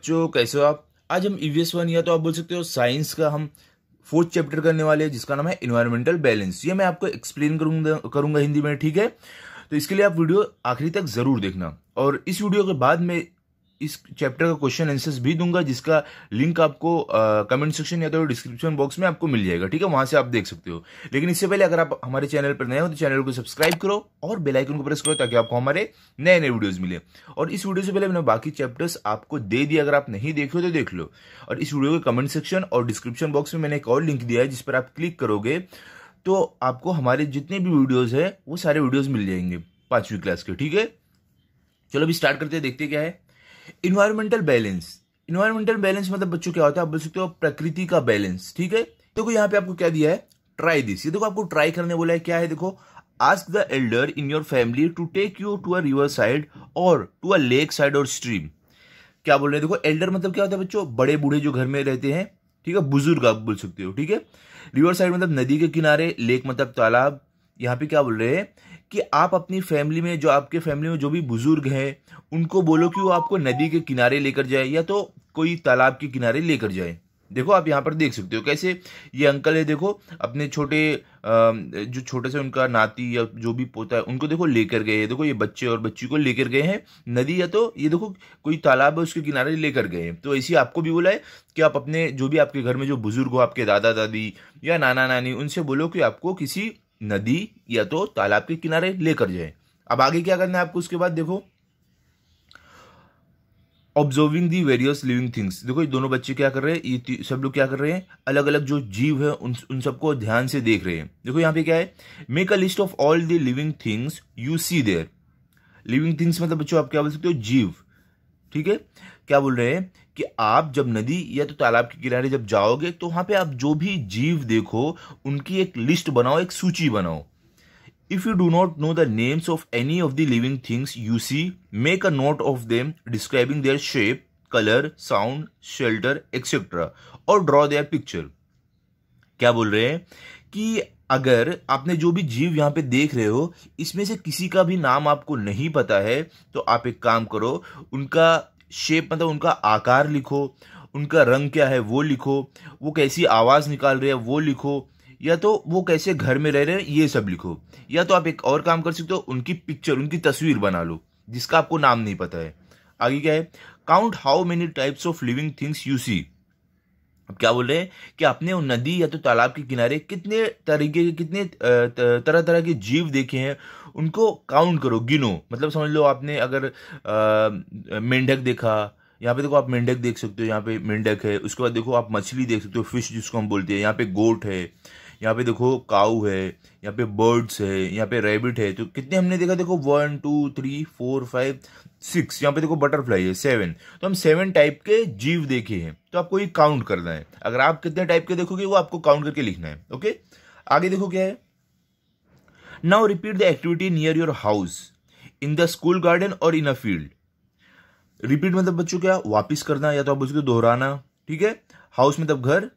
बच्चों कैसे हो आप आज हम ईवीएस e वन या तो आप बोल सकते हो साइंस का हम फोर्थ चैप्टर करने वाले हैं जिसका नाम है इन्वायरमेंटल बैलेंस ये मैं आपको एक्सप्लेन करूंगा करूंगा हिंदी में ठीक है तो इसके लिए आप वीडियो आखिरी तक जरूर देखना और इस वीडियो के बाद में इस चैप्टर का क्वेश्चन आंसर्स भी दूंगा जिसका लिंक आपको कमेंट सेक्शन या तो डिस्क्रिप्शन बॉक्स में आपको मिल जाएगा ठीक है वहां से आप देख सकते हो लेकिन इससे पहले अगर आप हमारे चैनल पर नए हो तो चैनल को सब्सक्राइब करो और बेल आइकन को प्रेस करो ताकि आपको हमारे नए नए वीडियोस मिले और इस वीडियो से पहले मैंने बाकी चैप्टर्स आपको दे दिए अगर आप नहीं देखे हो तो देख लो और इस वीडियो के कमेंट सेक्शन और डिस्क्रिप्शन बॉक्स में मैंने एक और लिंक दिया है जिस पर आप क्लिक करोगे तो आपको हमारे जितने भी वीडियोज है वो सारे वीडियोज मिल जाएंगे पांचवी क्लास के ठीक है चलो अभी स्टार्ट करते हैं देखते क्या है इन्वायरमेंटल बैलेंस इन्वायरमेंटल बैलेंस मतलब बच्चों क्या होता है आप बोल सकते हो प्रकृति का बैलेंस ठीक है देखो यहाँ पे आपको क्या दिया है ट्राई दिस ये देखो आपको ट्राई करने बोला है क्या है देखो ask the elder in your family to take you to a riverside or to a lakeside or stream क्या बोल रहे हैं देखो एल्डर मतलब क्या होता है बच्चों बड़े बूढ़े जो घर में रहते हैं ठीक है बुजुर्ग आप बोल सकते हो ठीक है रिवर साइड मतलब नदी के किनारे लेक मतलब तालाब यहाँ पे क्या बोल रहे हैं कि आप अपनी फैमिली में जो आपके फैमिली में जो भी बुज़ुर्ग हैं उनको बोलो कि वो आपको नदी के किनारे लेकर जाए या तो कोई तालाब के किनारे लेकर जाए देखो आप यहाँ पर देख सकते हो कैसे ये अंकल है देखो अपने छोटे जो छोटे से उनका नाती या जो भी पोता है उनको देखो लेकर गए देखो ये बच्चे और बच्ची को लेकर गए हैं नदी या तो ये देखो कोई तालाब है उसके किनारे लेकर गए हैं तो ऐसे आपको भी बोला है कि आप अपने जो भी आपके घर में जो बुजुर्ग हो आपके दादा दादी या नाना नानी उनसे बोलो कि आपको किसी नदी या तो तालाब के किनारे लेकर जाए अब आगे क्या करना है आपको उसके बाद देखो observing the various living things देखो ये दोनों बच्चे क्या कर रहे हैं ये सब लोग क्या कर रहे हैं अलग अलग जो जीव है उन उन सबको ध्यान से देख रहे हैं देखो यहाँ पे क्या है make a list of all the living things you see there living things मतलब बच्चों आप क्या बोल सकते हो जीव ठीक है क्या बोल रहे हैं कि आप जब नदी या तो तालाब के किनारे जब जाओगे तो वहां पे आप जो भी जीव देखो उनकी एक लिस्ट बनाओ एक सूची बनाओ if you do not know the names of any of the living things you see make a note of them describing their shape colour sound shelter etcetera और ड्रॉ देयर पिक्चर क्या बोल रहे हैं कि अगर आपने जो भी जीव यहां पे देख रहे हो इसमें से किसी का भी नाम आपको नहीं पता है तो आप एक काम करो उनका शेप मतलब उनका आकार लिखो उनका रंग क्या है वो लिखो वो कैसी आवाज़ निकाल रहे हैं वो लिखो या तो वो कैसे घर में रह रहे हैं ये सब लिखो या तो आप एक और काम कर सकते हो उनकी पिक्चर उनकी तस्वीर बना लो जिसका आपको नाम नहीं पता है आगे क्या है count how many types of living things you see अब क्या बोल रहे हैं कि आपने नदी या तो तालाब के किनारे कितने तरीके के कितने तरह तरह के जीव देखे हैं उनको काउंट करो गिनो मतलब समझ लो आपने अगर मेंढक देखा यहाँ पे देखो आप मेंढक देख सकते हो यहाँ पे मेंढक है उसके बाद देखो आप मछली देख सकते हो फिश जिसको हम बोलते हैं यहाँ पे गोट है यहाँ पे देखो काऊ है यहाँ पे बर्ड्स है यहाँ पे रेबिट है तो कितने हमने देखा देखो one two three four five six यहाँ पे देखो बटरफ्लाई है सेवन तो हम सेवन टाइप के जीव देखे हैं तो आपको ये काउंट करना है अगर आप कितने टाइप के देखोगे वो आपको काउंट करके लिखना है ओके आगे देखो क्या है Now repeat the activity near your house, in the school garden or in a field. Repeat मतलब बच्चों क्या वापस करना या तो आप उसको दोहराना ठीक है हाउस मतलब घर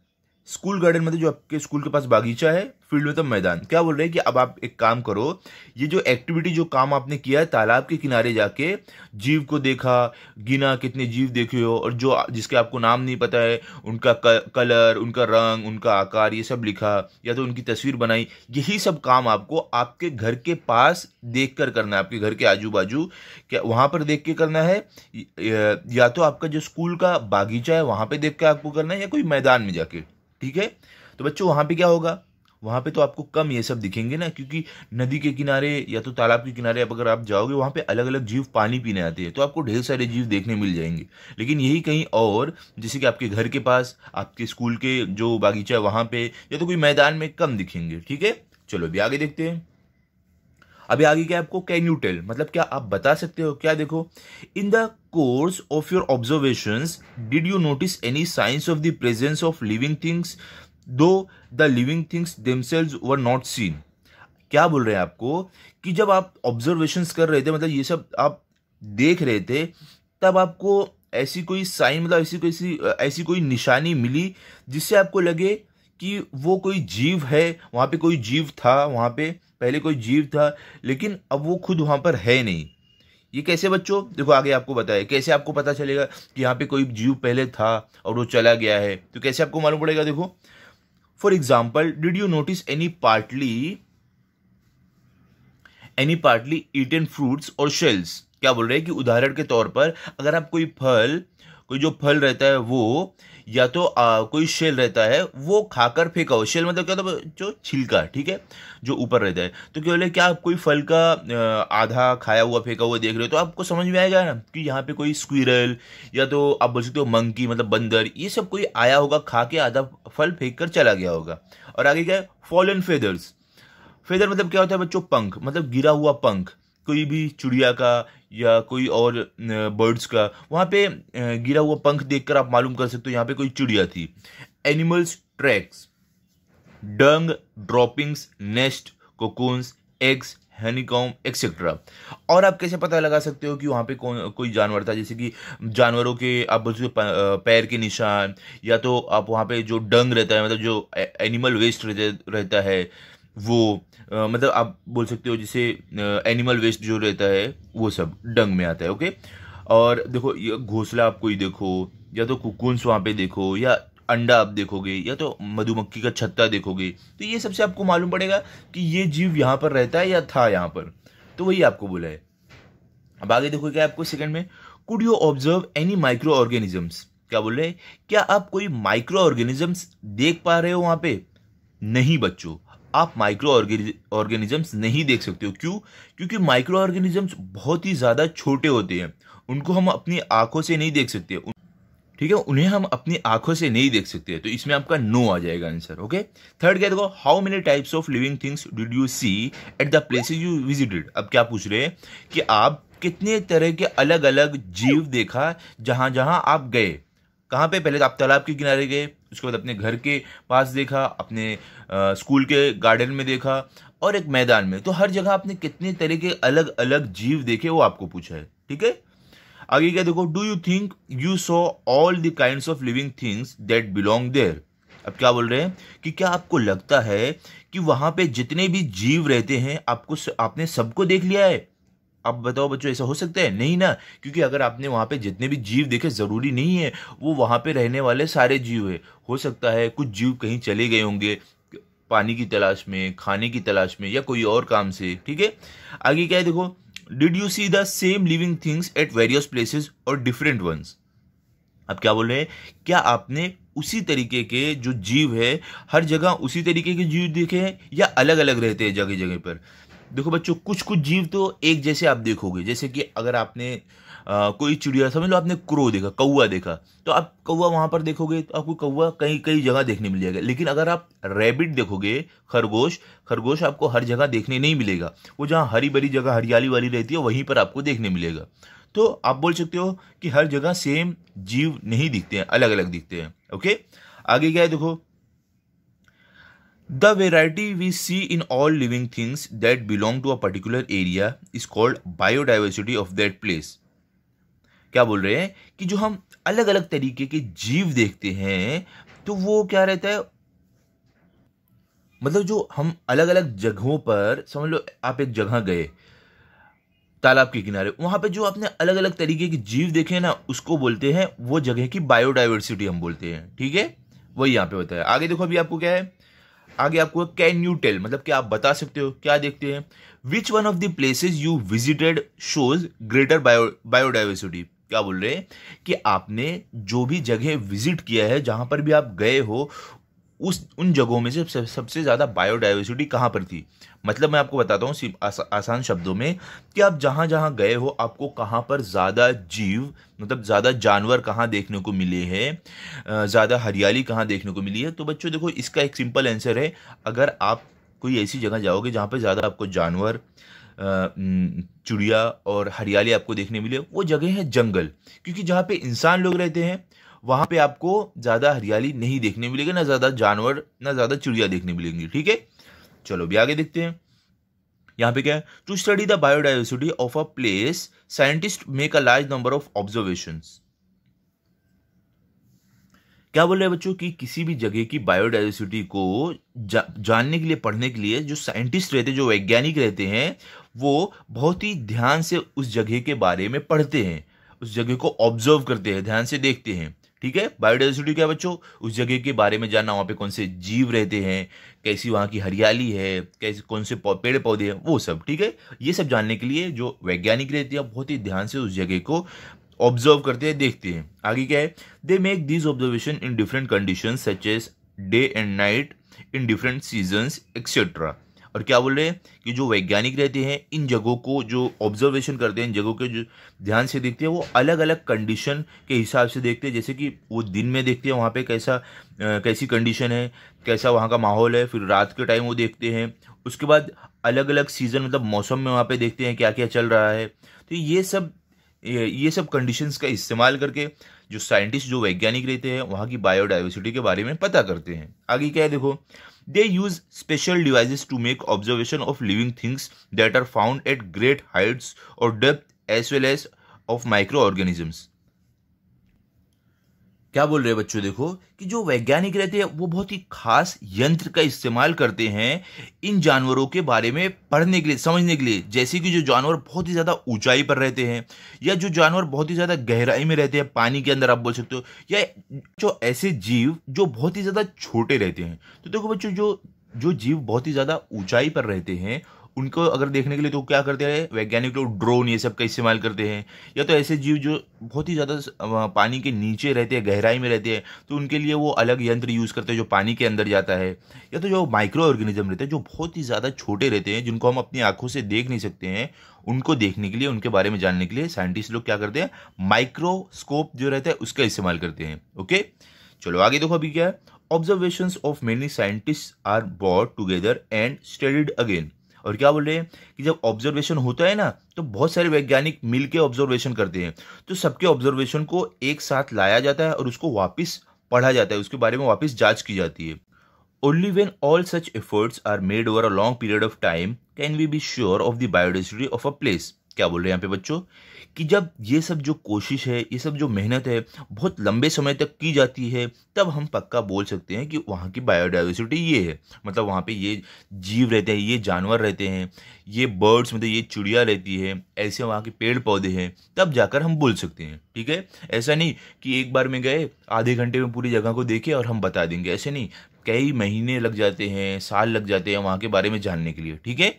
स्कूल गार्डन मतलब जो आपके स्कूल के पास बागीचा है फील्ड में तो मैदान क्या बोल रहे हैं कि अब आप एक काम करो ये जो एक्टिविटी जो काम आपने किया है तालाब के किनारे जाके जीव को देखा गिना कितने जीव देखे हो और जो जिसके आपको नाम नहीं पता है उनका कलर उनका रंग उनका आकार ये सब लिखा या तो उनकी तस्वीर बनाई यही सब काम आपको आपके घर के पास देख कर करना है आपके घर के आजू बाजू क्या वहाँ पर देख के करना है या तो आपका जो स्कूल का बागीचा है वहाँ पर देख कर आपको करना है या कोई मैदान में जाके ठीक है तो बच्चों वहाँ पे क्या होगा वहाँ पे तो आपको कम ये सब दिखेंगे ना क्योंकि नदी के किनारे या तो तालाब के किनारे आप अगर आप जाओगे वहाँ पे अलग अलग जीव पानी पीने आते हैं तो आपको ढेर सारे जीव देखने मिल जाएंगे लेकिन यही कहीं और जैसे कि आपके घर के पास आपके स्कूल के जो बागीचा है वहाँ पे या तो कोई मैदान में कम दिखेंगे ठीक है चलो अभी आगे देखते हैं अभी आगे क्या आपको कैन यू टेल मतलब क्या आप बता सकते हो क्या देखो in the course of your observation did you notice any signs of the presence of living things though the living things themselves were not seen क्या बोल रहे हैं आपको कि जब आप ऑब्जर्वेशन कर रहे थे मतलब ये सब आप देख रहे थे तब आपको ऐसी कोई साइन मतलब ऐसी कोई ऐसी ऐसी कोई निशानी मिली जिससे आपको लगे कि वो कोई जीव है वहाँ पे कोई जीव था वहाँ पे पहले कोई जीव था लेकिन अब वो खुद वहाँ पर है नहीं ये कैसे बच्चों देखो आगे आपको बताया कैसे आपको पता चलेगा कि यहाँ पे कोई जीव पहले था और वो चला गया है तो कैसे आपको मालूम पड़ेगा देखो for example did you notice any partly any partly eaten fruits और शेल्स क्या बोल रहे हैं कि उदाहरण के तौर पर अगर आप कोई फल कोई जो फल रहता है वो या तो आ, कोई शेल रहता है वो खाकर फेंका हो शेल मतलब क्या होता है जो छिलका ठीक है जो ऊपर रहता है तो क्या बोले क्या आप कोई फल का आधा खाया हुआ फेंका हुआ देख रहे हो तो आपको समझ में आएगा ना कि यहाँ पे कोई स्क्विरल या तो आप बोल सकते हो मंकी मतलब बंदर ये सब कोई आया होगा खा के आधा फल फेंक कर चला गया होगा और आगे क्या है फॉलन फेदर्स फेदर मतलब क्या होता है बच्चों पंख मतलब गिरा हुआ पंख कोई भी चिड़िया का या कोई और बर्ड्स का वहाँ पे गिरा हुआ पंख देखकर आप मालूम कर सकते हो यहाँ पे कोई चिड़िया थी animals tracks dung droppings nests cocoons eggs honeycomb etcetera और आप कैसे पता लगा सकते हो कि वहाँ पे कौन कोई जानवर था जैसे कि जानवरों के आप बोल सकते पैर के निशान या तो आप वहाँ पे जो डंग रहता है मतलब जो एनिमल वेस्ट रहता है वो आ, मतलब आप बोल सकते हो जैसे एनिमल वेस्ट जो रहता है वो सब डंग में आता है ओके और देखो ये घोसला आप कोई देखो या तो कुकुंस वहाँ पे देखो या अंडा आप देखोगे या तो मधुमक्खी का छत्ता देखोगे तो ये सबसे आपको मालूम पड़ेगा कि ये जीव यहाँ पर रहता है या था यहाँ पर तो वही आपको बोला है अब आगे देखो क्या आपको सेकंड में could you observe any microorganisms क्या बोल रहे हैं क्या आप कोई माइक्रो ऑर्गेनिजम्स देख पा रहे हो वहाँ पे नहीं बच्चों आप माइक्रो ऑर्गेनिजम्स नहीं देख सकते हो क्यों क्योंकि माइक्रो ऑर्गेनिजम्स बहुत ही ज़्यादा छोटे होते हैं उनको हम अपनी आंखों से नहीं देख सकते ठीक है उन्हें हम अपनी आंखों से नहीं देख सकते तो इसमें आपका नो आ जाएगा आंसर ओके थर्ड क्या देखो how many types of living things did you see at the places you visited अब क्या पूछ रहे हैं कि आप कितने तरह के अलग अलग जीव देखा जहां जहां आप गए कहाँ पे पहले तो आप तालाब के किनारे गए उसके बाद अपने घर के पास देखा अपने स्कूल के गार्डन में देखा और एक मैदान में तो हर जगह आपने कितने तरह के अलग अलग जीव देखे वो आपको पूछा है ठीक है आगे क्या देखो do you think you saw all the kind of living things that belong there अब क्या बोल रहे हैं कि क्या आपको लगता है कि वहां पे जितने भी जीव रहते हैं आपको आपने सबको देख लिया है अब बताओ बच्चों ऐसा हो सकता है नहीं ना क्योंकि अगर आपने वहाँ पे जितने भी जीव देखे ज़रूरी नहीं है वो वहाँ पे रहने वाले सारे जीव है हो सकता है कुछ जीव कहीं चले गए होंगे पानी की तलाश में खाने की तलाश में या कोई और काम से ठीक है आगे क्या है देखो did you see the same living things at various places or different ones अब क्या बोल रहे हैं क्या आपने उसी तरीके के जो जीव है हर जगह उसी तरीके के जीव देखे हैं या अलग अलग रहते हैं जगह जगह पर देखो बच्चों कुछ कुछ जीव तो एक जैसे आप देखोगे जैसे कि अगर आपने आ, कोई चिड़िया समझ लो आपने क्रो देखा कौआ देखा तो आप कौआ वहां पर देखोगे तो आपको कौआ कई कई जगह देखने मिल जाएगा लेकिन अगर आप रैबिट देखोगे खरगोश खरगोश आपको हर जगह देखने नहीं मिलेगा वो जहाँ हरी भरी जगह हरियाली वाली रहती है वहीं पर आपको देखने मिलेगा तो आप बोल सकते हो कि हर जगह सेम जीव नहीं दिखते हैं अलग अलग दिखते हैं ओके आगे क्या है देखो the variety we see in all living things that belong to a particular area is called biodiversity of that place क्या बोल रहे हैं कि जो हम अलग अलग तरीके के जीव देखते हैं तो वो क्या रहता है मतलब जो हम अलग अलग जगहों पर समझ लो आप एक जगह गए तालाब के किनारे वहां पे जो आपने अलग अलग तरीके के जीव देखे ना उसको बोलते हैं वो जगह की बायोडाइवर्सिटी हम बोलते हैं ठीक है वही यहां पे होता है आगे देखो अभी आपको क्या है आगे आपको कैन यू टेल मतलब क्या आप बता सकते हो क्या देखते हैं which one of the places you visited shows greater biodiversity क्या बोल रहे हैं कि आपने जो भी जगह विजिट किया है जहां पर भी आप गए हो उस उन जगहों में से सबसे ज़्यादा बायोडाइवर्सिटी कहाँ पर थी मतलब मैं आपको बताता हूँ आस, आसान शब्दों में कि आप जहाँ जहाँ गए हो आपको कहाँ पर ज़्यादा जीव मतलब ज़्यादा जानवर कहाँ देखने को मिले हैं ज़्यादा हरियाली कहाँ देखने को मिली है तो बच्चों देखो इसका एक सिंपल आंसर है अगर आप कोई ऐसी जगह जाओगे जहाँ पर ज़्यादा आपको जानवर चिड़िया और हरियाली आपको देखने मिले वो जगह है जंगल क्योंकि जहाँ पे इंसान लोग रहते हैं वहां पे आपको ज्यादा हरियाली नहीं देखने मिलेगी ना ज्यादा जानवर ना ज्यादा चिड़िया देखने मिलेंगी ठीक है चलो भी आगे देखते हैं यहाँ पे क्या है to study the biodiversity of a place scientist make a large number of observation क्या बोल रहे हैं बच्चों कि किसी भी जगह की बायोडाइवर्सिटी को जा, जानने के लिए पढ़ने के लिए जो साइंटिस्ट रहते हैं जो वैज्ञानिक रहते हैं वो बहुत ही ध्यान से उस जगह के बारे में पढ़ते हैं उस जगह को ऑब्जर्व करते हैं ध्यान से देखते हैं ठीक है बायोडाइवर्सिटी क्या बच्चों उस जगह के बारे में जानना वहाँ पे कौन से जीव रहते हैं कैसी वहाँ की हरियाली है कैसे कौन से पेड़ पौधे हैं वो सब ठीक है ये सब जानने के लिए जो वैज्ञानिक रहते हैं बहुत ही ध्यान से उस जगह को ऑब्जर्व करते हैं देखते हैं आगे क्या है they make this observation in different condition such as day and night in different seasons etcetera और क्या बोल रहे हैं कि जो वैज्ञानिक रहते हैं इन जगहों को जो ऑब्जर्वेशन करते हैं इन जगहों के जो ध्यान से देखते हैं वो अलग अलग कंडीशन के हिसाब से देखते हैं जैसे कि वो दिन में देखते हैं वहाँ पर कैसा कैसी कंडीशन है कैसा वहाँ का माहौल है फिर रात के टाइम वो देखते हैं उसके बाद अलग अलग सीज़न मतलब मौसम में वहाँ पर देखते हैं क्या क्या चल रहा है तो ये सब ये सब कंडीशंस का इस्तेमाल करके जो साइंटिस्ट जो वैज्ञानिक रहते हैं वहाँ की बायोडाइवर्सिटी के बारे में पता करते हैं आगे क्या है देखो They use special devices to make observation of living things that are found at great heights or depth as well as of microorganisms. क्या बोल रहे हैं बच्चों देखो कि जो वैज्ञानिक रहते हैं वो बहुत ही खास यंत्र का इस्तेमाल करते हैं इन जानवरों के बारे में पढ़ने के लिए समझने के लिए जैसे कि जो जानवर बहुत ही ज़्यादा ऊंचाई पर रहते हैं या जो जानवर बहुत ही ज़्यादा गहराई में रहते हैं पानी के अंदर आप बोल सकते हो या जो ऐसे जीव जो बहुत ही ज़्यादा छोटे रहते हैं तो देखो बच्चों जो जो जीव बहुत ही ज़्यादा ऊंचाई पर रहते हैं उनको अगर देखने के लिए तो क्या करते हैं वैज्ञानिक लोग ड्रोन ये सब का इस्तेमाल करते हैं या तो ऐसे जीव जो बहुत ही ज़्यादा पानी के नीचे रहते हैं गहराई में रहते हैं तो उनके लिए वो अलग यंत्र यूज़ करते हैं जो पानी के अंदर जाता है या तो जो माइक्रो ऑर्गेनिज्म रहते हैं जो बहुत ही ज़्यादा छोटे रहते हैं जिनको हम अपनी आंखों से देख नहीं सकते हैं उनको देखने के लिए उनके बारे में जानने के लिए साइंटिस्ट लोग क्या करते हैं माइक्रोस्कोप जो रहता है उसका इस्तेमाल करते हैं ओके चलो आगे देखो अभी क्या है observations of many scientist are brought together and studied again और क्या बोल रहे हैं कि जब ऑब्जर्वेशन होता है ना तो बहुत सारे वैज्ञानिक मिलके ऑब्जर्वेशन करते हैं तो सबके ऑब्जर्वेशन को एक साथ लाया जाता है और उसको वापस पढ़ा जाता है उसके बारे में वापस जांच की जाती है only when all such efforts are made over a long period of time can we be sure of the biodiversity of a place क्या बोल रहे हैं यहाँ पे बच्चों कि जब ये सब जो कोशिश है ये सब जो मेहनत है बहुत लंबे समय तक की जाती है तब हम पक्का बोल सकते हैं कि वहाँ की बायोडाइवर्सिटी ये है मतलब वहाँ पे ये जीव रहते हैं ये जानवर रहते हैं ये बर्ड्स मतलब ये चिड़िया रहती है ऐसे वहाँ के पेड़ पौधे हैं तब जाकर हम बोल सकते हैं ठीक है ऐसा नहीं कि एक बार में गए आधे घंटे में पूरी जगह को देखे और हम बता देंगे ऐसे नहीं कई महीने लग जाते हैं साल लग जाते हैं वहाँ के बारे में जानने के लिए ठीक है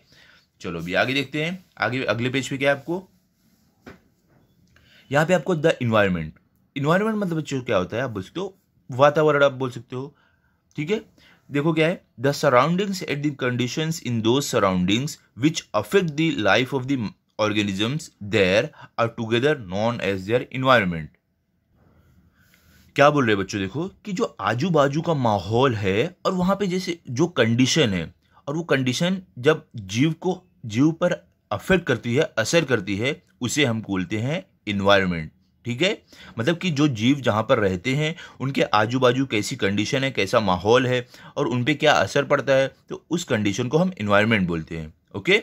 चलो अभी आगे देखते हैं आगे अगले पेज पे क्या है आपको यहाँ पे आपको द इन्वायरमेंट इन्वायरमेंट मतलब बच्चों क्या होता है आप बोल सकते हो वातावरण आप बोल सकते हो ठीक है देखो क्या है the surroundings and the condition in the surroundings which affect the life of the organisms there are together known as their environment क्या बोल रहे बच्चों देखो कि जो आजू बाजू का माहौल है और वहाँ पे जैसे जो कंडीशन है और वो कंडीशन जब जीव को जीव पर अफेक्ट करती है असर करती है उसे हम बोलते हैं इन्वायरमेंट ठीक है मतलब कि जो जीव जहाँ पर रहते हैं उनके आजू बाजू कैसी कंडीशन है कैसा माहौल है और उन पर क्या असर पड़ता है तो उस कंडीशन को हम इन्वायरमेंट बोलते हैं okay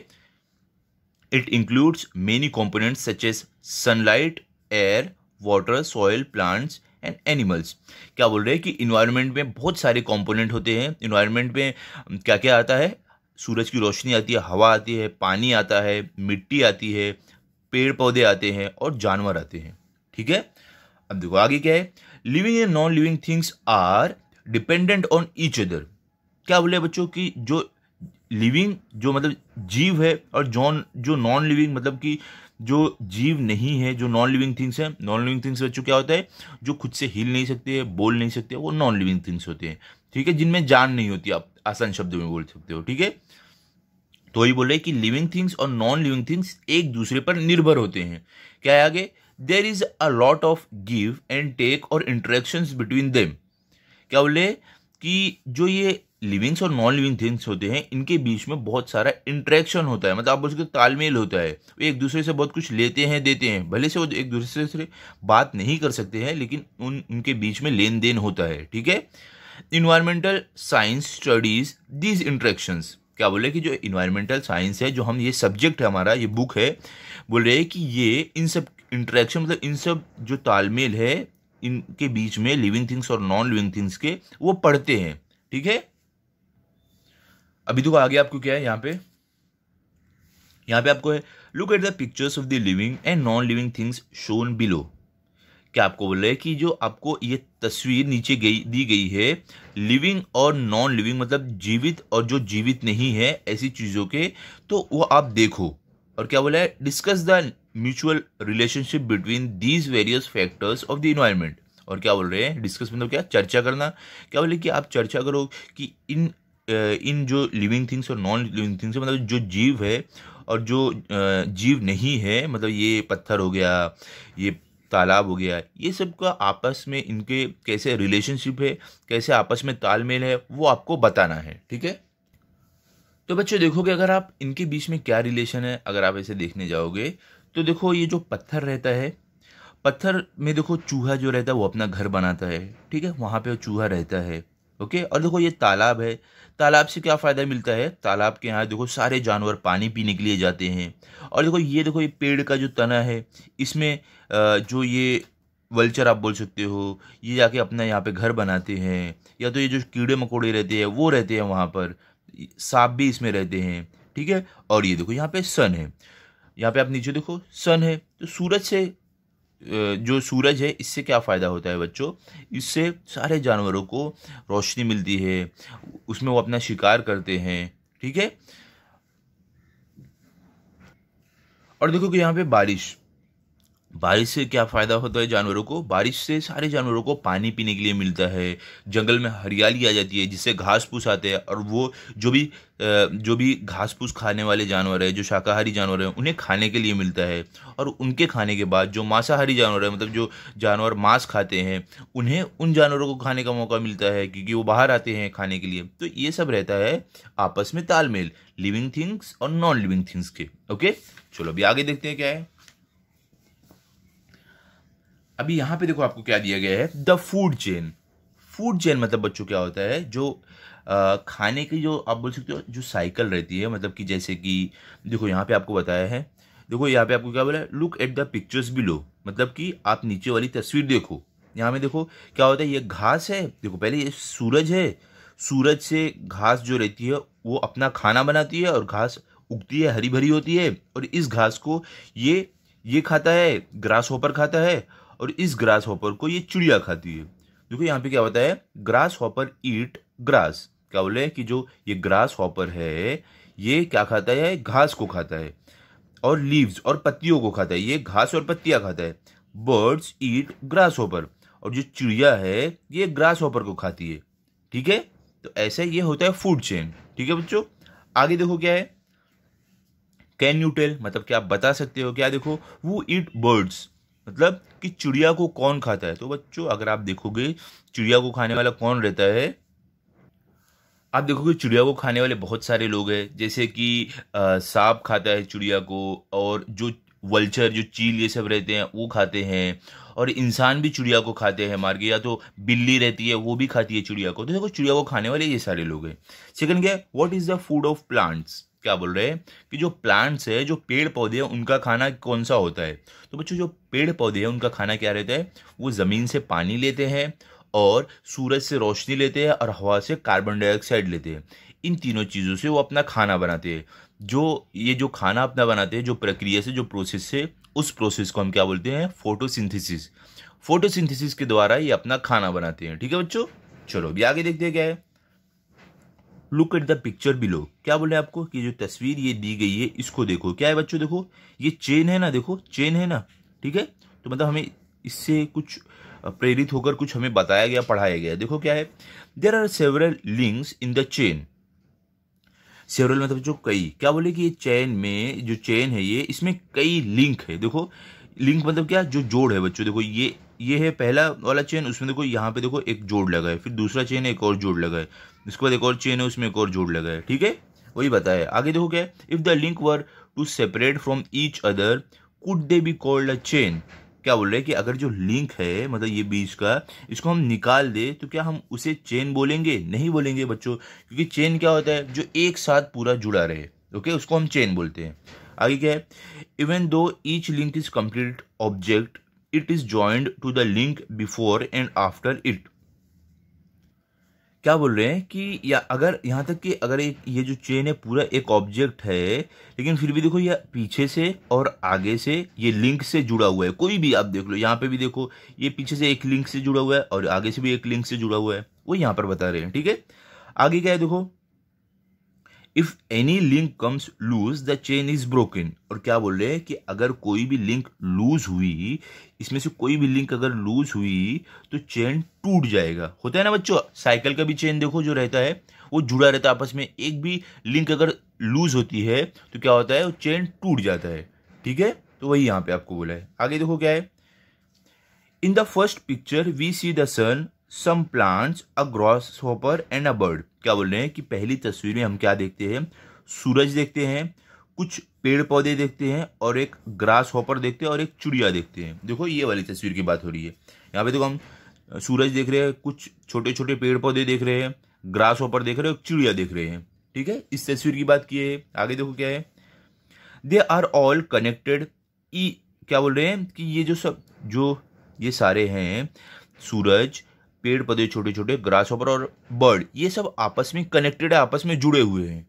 it includes many components such as sunlight air water soil plants and animals क्या बोल रहे हैं कि इन्वायरमेंट में बहुत सारे कॉम्पोनेंट होते हैं इन्वायरमेंट में क्या क्या आता है सूरज की रोशनी आती है हवा आती है पानी आता है मिट्टी आती है पेड़ पौधे आते हैं और जानवर आते हैं ठीक है अब देखो आगे क्या है living and non living things are dependent on each other क्या बोले बच्चों की जो लिविंग जो मतलब जीव है और जॉन जो नॉन लिविंग मतलब कि जो जीव नहीं है जो नॉन लिविंग थिंग्स हैं नॉन लिविंग थिंग्स बच्चों क्या होता है जो खुद से हिल नहीं सकते हैं बोल नहीं सकते वो नॉन लिविंग थिंग्स होते हैं ठीक है जिनमें जान नहीं होती आप आसान शब्दों में बोल सकते हो ठीक है तो वही बोले कि लिविंग थिंग्स और नॉन लिविंग थिंग्स एक दूसरे पर निर्भर होते हैं क्या है आगे there is a lot of give and take और इंट्रैक्शन बिटवीन देम क्या बोले कि जो ये लिविंग्स और नॉन लिविंग थिंग्स होते हैं इनके बीच में बहुत सारा इंट्रैक्शन होता है मतलब आप बोल सकते तालमेल होता है वो एक दूसरे से बहुत कुछ लेते हैं देते हैं भले से वो एक दूसरे से बात नहीं कर सकते हैं लेकिन उन उनके बीच में लेन देन होता है ठीक है environmental science studies these interactions क्या बोले कि जो इन्वायरमेंटल साइंस है जो हम ये सब्जेक्ट है हमारा ये बुक है बोल रहे हैं कि ये इन सब इंट्रैक्शन मतलब इन सब जो तालमेल है इनके बीच में लिविंग थिंग्स और नॉन लिविंग थिंग्स के वो पढ़ते हैं ठीक है अभी देखो आगे आपको क्या है यहाँ पे यहाँ पे आपको है look at the pictures of the living and non living things shown below क्या आपको बोल रहे कि जो आपको ये तस्वीर नीचे गई दी गई है लिविंग और नॉन लिविंग मतलब जीवित और जो जीवित नहीं है ऐसी चीज़ों के तो वो आप देखो और क्या बोला है discuss the mutual relationship between these various factors of the environment और क्या बोल रहे हैं डिस्कस मतलब क्या चर्चा करना क्या बोले कि आप चर्चा करो कि इन इन जो लिविंग थिंग्स और नॉन लिविंग थिंग्स मतलब जो जीव है और जो जीव नहीं है मतलब ये पत्थर हो गया ये तालाब हो गया ये सब का आपस में इनके कैसे रिलेशनशिप है कैसे आपस में तालमेल है वो आपको बताना है ठीक है तो बच्चों देखोगे अगर आप इनके बीच में क्या रिलेशन है अगर आप ऐसे देखने जाओगे तो देखो ये जो पत्थर रहता है पत्थर में देखो चूहा जो रहता है वो अपना घर बनाता है ठीक है वहाँ पे चूहा रहता है ओके और देखो ये तालाब है तालाब से क्या फ़ायदा मिलता है तालाब के यहाँ देखो सारे जानवर पानी पीने के लिए जाते हैं और देखो ये देखो ये पेड़ का जो तना है इसमें जो ये वल्चर आप बोल सकते हो ये जाके अपना यहाँ पे घर बनाते हैं या तो ये जो कीड़े मकोड़े रहते हैं वो रहते हैं वहाँ पर सांप भी इसमें रहते हैं ठीक है और ये देखो यहाँ पे सन है यहाँ पे आप नीचे देखो सन है तो सूरज से जो सूरज है इससे क्या फ़ायदा होता है बच्चों इससे सारे जानवरों को रोशनी मिलती है उसमें वो अपना शिकार करते हैं ठीक है और देखो कि यहाँ पे बारिश बारिश से क्या फ़ायदा होता है जानवरों को बारिश से सारे जानवरों को पानी पीने के लिए मिलता है जंगल में हरियाली आ जाती है जिससे घास फूस आते हैं और वो जो भी जो भी घास फूस खाने वाले जानवर हैं जो शाकाहारी जानवर हैं उन्हें खाने के लिए मिलता है और उनके खाने के बाद जो मांसाहारी जानवर है मतलब जो जानवर मांस खाते हैं उन्हें उन जानवरों को खाने का मौका मिलता है क्योंकि वो बाहर आते हैं खाने के लिए तो ये सब रहता है आपस में तालमेल लिविंग थिंग्स और नॉन लिविंग थिंग्स के ओके चलो अभी आगे देखते हैं क्या है अभी यहाँ पे देखो आपको क्या दिया गया है the food chain food chain मतलब बच्चों क्या होता है जो आ, खाने की जो आप बोल सकते हो जो साइकिल रहती है मतलब कि जैसे कि देखो यहाँ पे आपको बताया है देखो यहाँ पे आपको क्या बोला है look at the pictures below मतलब कि आप नीचे वाली तस्वीर देखो यहाँ में देखो क्या होता है ये घास है देखो पहले ये सूरज है सूरज से घास जो रहती है वो अपना खाना बनाती है और घास उगती है हरी भरी होती है और इस घास को ये ये खाता है ग्रास होपर खाता है और इस ग्रास हॉपर को ये चिड़िया खाती है देखो यहाँ पे क्या होता है ग्रास हॉपर ईट ग्रास क्या बोले कि जो ये ग्रास हॉपर है ये क्या खाता है घास को खाता है और लीव्स और पत्तियों को खाता है ये घास और पत्तियां खाता है बर्ड्स ईट ग्रास हॉपर और जो चिड़िया है ये ग्रास हॉपर को खाती है ठीक है तो ऐसे ये होता है फूड चेन ठीक है बच्चों आगे देखो क्या है कैन यू टेल मतलब क्या आप बता सकते हो क्या देखो वो ईट बर्ड्स मतलब कि चिड़िया को कौन खाता है तो बच्चों अगर आप देखोगे चिड़िया को खाने वाला कौन रहता है आप देखोगे चिड़िया को खाने वाले बहुत सारे लोग हैं जैसे कि सांप खाता है चिड़िया को और जो वल्चर जो चील ये सब रहते हैं वो खाते हैं और इंसान भी चिड़िया को खाते हैं मार के या तो बिल्ली रहती है वो भी खाती है चिड़िया को तो देखो चिड़िया को खाने वाले ये सारे लोग हैं सेकंड क्या है what is the food of plants क्या बोल रहे हैं कि जो प्लांट्स है जो पेड़ पौधे हैं उनका खाना कौन सा होता है तो बच्चों जो पेड़ पौधे हैं उनका खाना क्या रहता है वो ज़मीन से पानी लेते हैं और सूरज से रोशनी लेते हैं और हवा से कार्बन डाइऑक्साइड लेते हैं इन तीनों चीज़ों से वो अपना खाना बनाते हैं जो ये जो खाना अपना बनाते हैं जो प्रक्रिया से जो प्रोसेस से उस प्रोसेस को हम क्या बोलते हैं फोटोसिंथेसिस फोटोसिंथेसिस के द्वारा ये अपना खाना बनाते हैं ठीक है बच्चों चलो अभी आगे देखते हैं क्या है look at the picture below क्या बोले आपको कि जो तस्वीर ये दी गई है इसको देखो क्या है बच्चों देखो ये चेन है ना देखो चेन है ना ठीक है तो मतलब हमें इससे कुछ प्रेरित होकर कुछ हमें बताया गया पढ़ाया गया देखो क्या है there are several links in the chain several मतलब जो कई क्या बोले कि ये चेन में जो चेन है ये इसमें कई लिंक है देखो लिंक मतलब क्या जो जोड़ है बच्चों देखो ये ये है पहला वाला चेन उसमें देखो यहाँ पे देखो एक जोड़ लगा है फिर दूसरा चेन एक और जोड़ लगा है उसके बाद एक और चेन है उसमें एक और जोड़ लगा है ठीक है वही बताया आगे देखो क्या if the link were to separate from each other could they be called a chain क्या बोल रहे हैं कि अगर जो लिंक है मतलब ये बीच का इसको हम निकाल दें तो क्या हम उसे चेन बोलेंगे नहीं बोलेंगे बच्चों क्योंकि चेन क्या होता है जो एक साथ पूरा जुड़ा रहे ओके उसको हम चेन बोलते हैं आगे क्या है even though each link is complete object it is joined to the link before and after it क्या बोल रहे हैं कि या अगर यहाँ तक कि अगर एक ये जो चेन है पूरा एक ऑब्जेक्ट है लेकिन फिर भी देखो यह पीछे से और आगे से ये लिंक से जुड़ा हुआ है कोई भी आप देख लो यहाँ पे भी देखो ये पीछे से एक लिंक से जुड़ा हुआ है और आगे से भी एक लिंक से जुड़ा हुआ है वो यहाँ पर बता रहे हैं ठीक है आगे क्या है देखो if any link comes loose the chain is broken और क्या बोल रहे हैं कि अगर कोई भी लिंक लूज हुई इसमें से कोई भी लिंक अगर लूज हुई तो चेन टूट जाएगा होता है ना बच्चों साइकिल का भी चेन देखो जो रहता है वो जुड़ा रहता है आपस में एक भी लिंक अगर लूज होती है तो क्या होता है वो चेन टूट जाता है ठीक है तो वही यहाँ पे आपको बोला है आगे देखो क्या है in the first picture we see the sun some plants a grasshopper and a bird क्या बोल रहे हैं कि पहली तस्वीर में हम क्या देखते हैं सूरज देखते हैं कुछ पेड़ पौधे देखते हैं और एक ग्रास होपर देखते हैं और एक चिड़िया देखते हैं देखो ये वाली तस्वीर की बात हो रही है यहाँ पे देखो हम सूरज देख रहे हैं कुछ छोटे छोटे पेड़ पौधे देख रहे हैं ग्रास होपर देख रहे हैं और चिड़िया देख रहे हैं ठीक है इस तस्वीर की बात की है आगे देखो क्या है दे आर ऑल कनेक्टेड ई क्या बोल रहे हैं कि ये जो सब जो ये सारे हैं सूरज पेड़ पौधे छोटे छोटे ग्रास ऑपर और बर्ड ये सब आपस में कनेक्टेड है आपस में जुड़े हुए हैं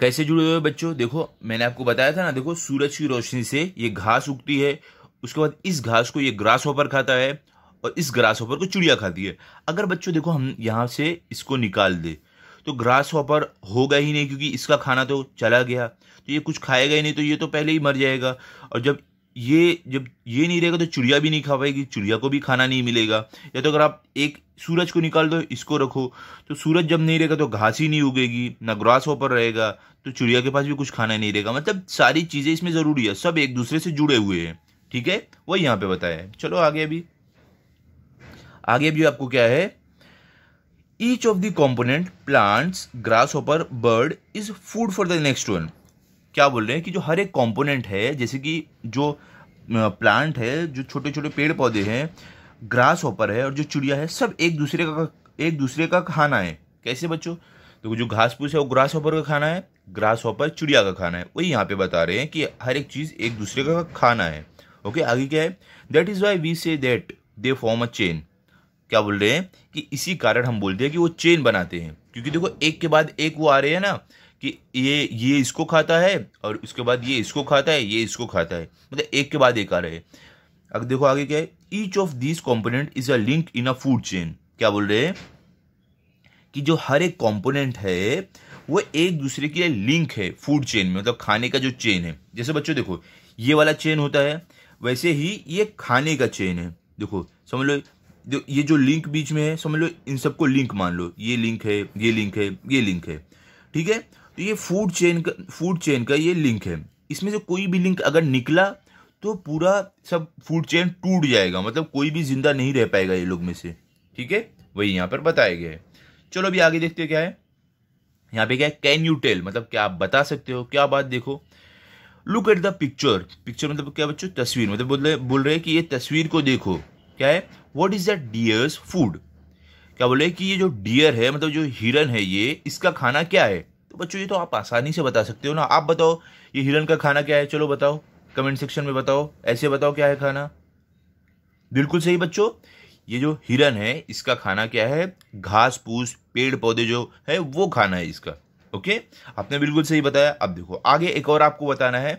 कैसे जुड़े हुए बच्चों देखो मैंने आपको बताया था ना देखो सूरज की रोशनी से ये घास उगती है उसके बाद इस घास को ये ग्रास ऑपर खाता है और इस ग्रास ऑपर को चिड़िया खाती है अगर बच्चों देखो हम यहाँ से इसको निकाल दे तो ग्रास ऑपर होगा ही नहीं क्योंकि इसका खाना तो चला गया तो ये कुछ खाएगा ही नहीं तो ये तो पहले ही मर जाएगा और जब ये जब ये नहीं रहेगा तो चिड़िया भी नहीं खा पाएगी चिड़िया को भी खाना नहीं मिलेगा या तो अगर आप एक सूरज को निकाल दो इसको रखो तो सूरज जब नहीं रहेगा तो घास ही नहीं उगेगी ना ग्रास ऊपर रहेगा तो चिड़िया के पास भी कुछ खाना नहीं रहेगा मतलब सारी चीज़ें इसमें ज़रूरी है सब एक दूसरे से जुड़े हुए हैं ठीक है वही यहाँ पर बताया है चलो आगे अभी आगे भी आपको क्या है each of the component plants grasshopper bird is food for the next one क्या बोल रहे हैं कि जो हर एक कॉम्पोनेंट है जैसे कि जो प्लांट है जो छोटे छोटे पेड़ पौधे हैं ग्रास ऑपर है और जो चिड़िया है सब एक दूसरे का एक दूसरे का खाना है कैसे बच्चों देखो तो जो घास फूस है वो ग्रास ऑपर का खाना है ग्रास ऑपर चिड़िया का खाना है वही यहाँ पे बता रहे हैं कि हर एक चीज़ एक दूसरे का खाना है ओके आगे क्या है that is why we say that they form a chain क्या बोल रहे हैं कि इसी कारण हम बोलते हैं कि वो चेन बनाते हैं क्योंकि देखो एक के बाद एक वो आ रहे हैं ना कि ये ये इसको खाता है और उसके बाद ये इसको खाता है ये इसको खाता है मतलब एक के बाद एक आ रहे हैं अब देखो आगे क्या है each of this component is a link in a food chain क्या बोल रहे हैं कि जो हर एक कॉम्पोनेंट है वो एक दूसरे के लिए लिंक है फूड चेन में मतलब खाने का जो चेन है जैसे बच्चों देखो ये वाला चेन होता है वैसे ही ये खाने का चेन है देखो समझ लो ये जो लिंक बीच में है समझ लो इन सबको लिंक मान लो ये लिंक है ये लिंक है ये लिंक है ठीक है तो ये फूड चेन का फूड चेन का ये लिंक है इसमें से कोई भी लिंक अगर निकला तो पूरा सब फूड चेन टूट जाएगा मतलब कोई भी जिंदा नहीं रह पाएगा ये लोग में से ठीक है वही यहाँ पर बताया गया है चलो अभी आगे देखते हैं क्या है यहाँ पे क्या है कैन यू टेल मतलब क्या आप बता सकते हो क्या बात देखो look at the picture picture मतलब क्या बच्चों तस्वीर मतलब बोल रहे बोल रहे कि ये तस्वीर को देखो क्या है what is the deer's food क्या बोले कि ये जो डियर है मतलब जो हिरन है ये इसका खाना क्या है तो बच्चों ये तो आप आसानी से बता सकते हो ना आप बताओ ये हिरन का खाना क्या है चलो बताओ कमेंट सेक्शन में बताओ ऐसे बताओ क्या है खाना बिल्कुल सही बच्चों ये जो हिरन है इसका खाना क्या है घास फूस पेड़ पौधे जो है वो खाना है इसका ओके आपने बिल्कुल सही बताया अब देखो आगे एक और आपको बताना है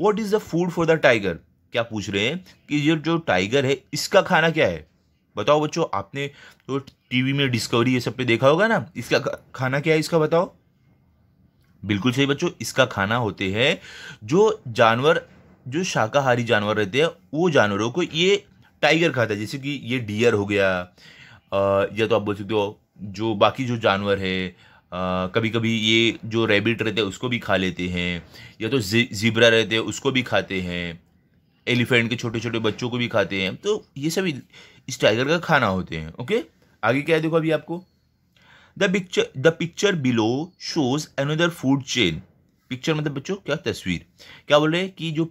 what is the food for the tiger क्या पूछ रहे हैं कि ये जो टाइगर है इसका खाना क्या है बताओ बच्चों आपने तो टीवी में डिस्कवरी ये सब पे देखा होगा ना इसका खाना क्या है इसका बताओ बिल्कुल सही बच्चों इसका खाना होते हैं जो जानवर जो शाकाहारी जानवर रहते हैं वो जानवरों को ये टाइगर खाता है जैसे कि ये डियर हो गया या तो आप बोल सकते हो जो बाकी जो जानवर है आ, कभी कभी ये जो रेबिट रहते हैं उसको भी खा लेते हैं या तो जी, रहते हैं उसको भी खाते हैं एलिफेंट के छोटे छोटे बच्चों को भी खाते हैं तो ये सभी इस टाइगर का खाना होते हैं ओके आगे क्या है देखो अभी आपको the picture the picture below shows another food chain picture मतलब बच्चों क्या तस्वीर क्या बोल रहे हैं कि जो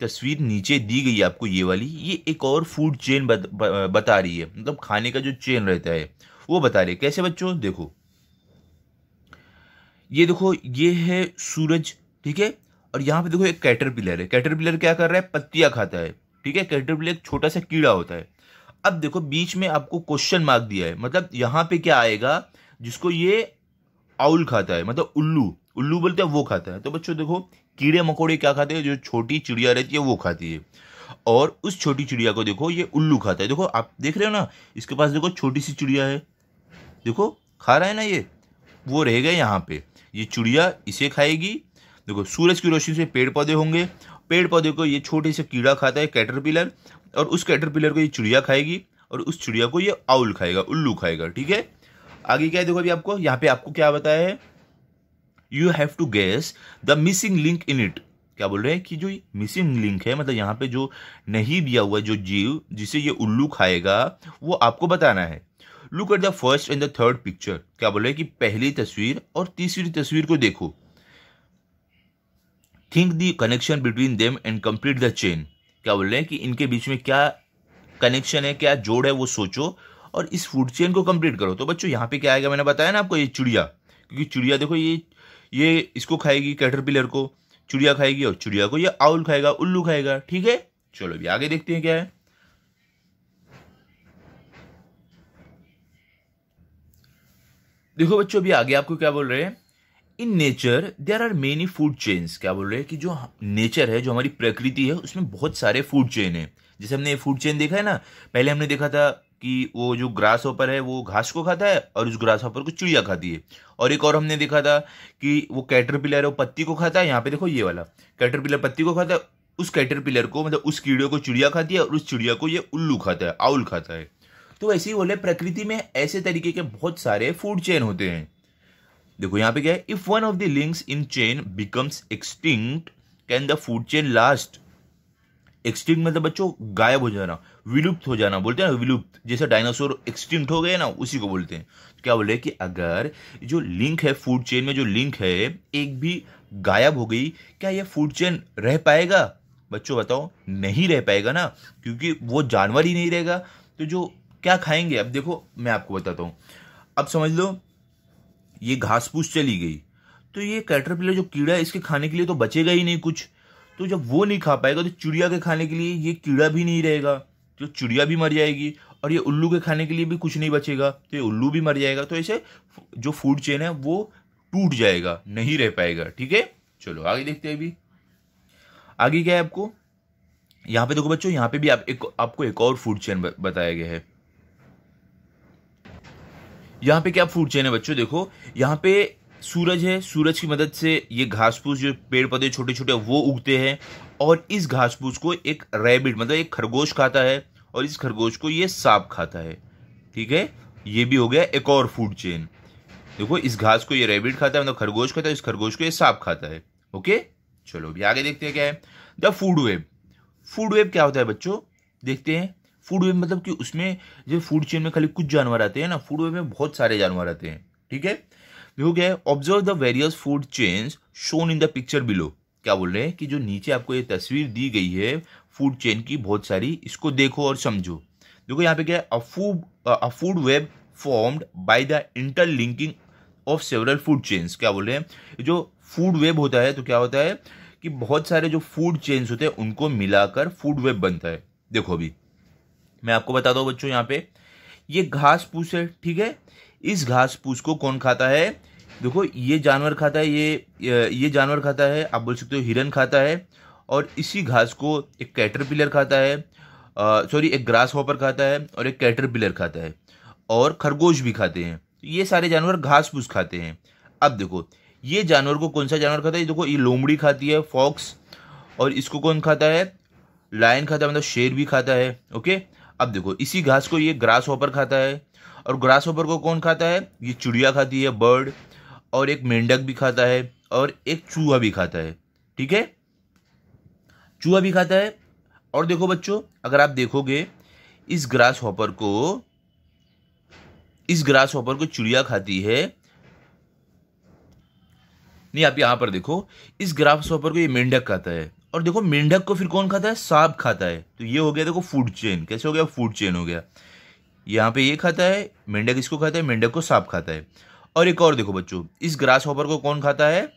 तस्वीर नीचे दी गई है आपको ये वाली ये एक और फूड चेन बत, ब, बता रही है मतलब खाने का जो चेन रहता है वो बता रही है कैसे बच्चों देखो ये देखो ये है सूरज ठीक है और यहाँ पे देखो एक कैटरपिलर है कैटरपिलर क्या कर रहा है पत्तियाँ खाता है ठीक है कैटरपिलर एक छोटा सा कीड़ा होता है अब देखो बीच में आपको क्वेश्चन मार्क दिया है मतलब यहाँ पे क्या आएगा जिसको ये आउल खाता है मतलब उल्लू उल्लू बोलते हैं वो खाता है तो बच्चों देखो कीड़े मकोड़े क्या खाते हैं जो छोटी चिड़िया रहती है वो खाती है और उस छोटी चिड़िया को देखो ये उल्लू खाता है देखो आप देख रहे हो ना इसके पास देखो छोटी सी चिड़िया है देखो खा रहा है ना ये वो रहेगा यहाँ पे ये चिड़िया इसे खाएगी देखो सूरज की रोशनी से पेड़ पौधे होंगे पेड़ पौधे को ये छोटे से कीड़ा खाता है कैटरपिलर और उस कैटरपिलर को ये चिड़िया खाएगी और उस चिड़िया को ये आउल खाएगा उल्लू खाएगा ठीक है आगे क्या देखो अभी आपको यहाँ पे आपको क्या बताया है you have to guess the missing link in it क्या बोल रहे हैं कि जो मिसिंग लिंक है मतलब यहाँ पे जो नहीं दिया हुआ जो जीव जिसे ये उल्लू खाएगा वो आपको बताना है look at the first and the third picture क्या बोल रहे हैं कि पहली तस्वीर और तीसरी तस्वीर को देखो think the connection between them and complete the chain क्या बोल रहे हैं कि इनके बीच में क्या कनेक्शन है क्या जोड़ है वो सोचो और इस फूड चेन को कंप्लीट करो तो बच्चों यहाँ पे क्या आएगा मैंने बताया ना आपको ये चिड़िया क्योंकि चिड़िया देखो ये ये इसको खाएगी कैटरपिलर को चिड़िया खाएगी और चिड़िया को ये आउल खाएगा उल्लू खाएगा ठीक है चलो अभी आगे देखते हैं क्या है देखो बच्चों अभी आगे आपको क्या बोल रहे हैं in nature there are many food chains क्या बोल रहे हैं कि जो नेचर है जो हमारी प्रकृति है उसमें बहुत सारे फूड चेन है जैसे हमने फूड चेन देखा है ना पहले हमने देखा था कि वो जो ग्रास ऑपर है वो घास को खाता है और उस ग्रास ऑपर को चिड़िया खाती है और एक और हमने देखा था कि वो कैटरपिलर है वो पत्ती को खाता है यहाँ पे देखो ये वाला कैटरपिलर पत्ती को खाता है उस कैटरपिलर को मतलब उस कीड़े को चिड़िया खाती है और उस चिड़िया को ये उल्लू खाता है आउल खाता है तो वैसे ही बोले प्रकृति में ऐसे तरीके के बहुत सारे फूड चेन होते हैं देखो यहाँ पे क्या है if one of the links in chain becomes extinct can the food chain last extinct मतलब बच्चों गायब हो जाना विलुप्त हो जाना बोलते हैं ना विलुप्त जैसे डायनासोर एक्सटिंक्ट हो गए ना उसी को बोलते हैं तो क्या बोले कि अगर जो लिंक है फूड चेन में जो लिंक है एक भी गायब हो गई क्या यह फूड चेन रह पाएगा बच्चों बताओ नहीं रह पाएगा ना क्योंकि वो जानवर ही नहीं रहेगा तो जो क्या खाएंगे अब देखो मैं आपको बताता हूँ अब समझ लो ये घास फूस चली गई तो ये कैटरपिलर जो कीड़ा है इसके खाने के लिए तो बचेगा ही नहीं कुछ तो जब वो नहीं खा पाएगा तो चिड़िया के खाने के लिए ये कीड़ा भी नहीं रहेगा तो चिड़िया भी मर जाएगी और ये उल्लू के खाने के लिए भी कुछ नहीं बचेगा तो ये उल्लू भी मर जाएगा तो ऐसे जो फूड चेन है वो टूट जाएगा नहीं रह पाएगा ठीक है चलो आगे देखते हैं अभी आगे क्या है आपको यहाँ पे देखो बच्चों यहाँ पे भी आप एक आपको एक और फूड चेन बताया गया है यहाँ पे क्या फूड चेन है बच्चों देखो यहाँ पे सूरज है सूरज की मदद से ये घास फूस जो पेड़ पौधे छोटे छोटे वो उगते हैं और इस घास फूस को एक रैबिट मतलब एक खरगोश खाता है और इस खरगोश को ये सांप खाता है ठीक है ये भी हो गया एक और फूड चेन देखो इस घास को ये रैबिट खाता है मतलब खरगोश खाता है इस खरगोश को ये सांप खाता है ओके चलो अभी आगे देखते हैं क्या है the food web food web क्या होता है बच्चों देखते हैं फूड वेब मतलब कि उसमें जो फूड चेन में खाली कुछ जानवर आते हैं ना फूड वेब में बहुत सारे जानवर आते हैं ठीक है देखो क्या है observe the various food chains shown in the picture below क्या बोल रहे हैं कि जो नीचे आपको ये तस्वीर दी गई है फूड चेन की बहुत सारी इसको देखो और समझो देखो यहाँ पे क्या है food a food web formed by the interlinking of several food chains क्या बोल रहे हैं जो फूड वेब होता है तो क्या होता है कि बहुत सारे जो फूड चेन्स होते हैं उनको मिलाकर फूड वेब बनता है देखो अभी मैं आपको बता हूँ बच्चों यहाँ पे ये घास फूस है ठीक है इस घास फूस को कौन खाता है देखो ये जानवर खाता है ये ये जानवर खाता है आप बोल सकते हो हिरन खाता है और इसी घास को एक कैटरपिलर खाता है सॉरी एक ग्रास हॉपर खाता है और एक कैटरपिलर खाता है और खरगोश भी खाते हैं तो ये सारे जानवर घास फूस खाते हैं अब देखो ये जानवर को कौन सा जानवर खाता है देखो ये लोमड़ी खाती है फॉक्स और इसको कौन खाता है लायन खाता है मतलब शेर भी खाता है ओके अब देखो इसी घास को ये ग्रास हॉपर खाता है और ग्रास ओपर को कौन खाता है ये चिड़िया खाती है बर्ड और एक मेंढक भी खाता है और एक चूहा भी खाता है ठीक है चूहा भी खाता है और देखो बच्चों अगर आप देखोगे इस ग्रास होपर को इस ग्रास ऑपर को चिड़िया खाती है नहीं आप यहां पर देखो इस ग्रास ऑपर को ये मेंढक खाता है और देखो मेंढक को फिर कौन खाता है सांप खाता है तो ये हो गया देखो फूड चेन कैसे हो गया फूड चेन हो गया यहाँ पे ये खाता है मेंढक इसको खाता है मेंढक को सांप खाता है और एक और देखो बच्चों इस ग्रास होपर को कौन खाता है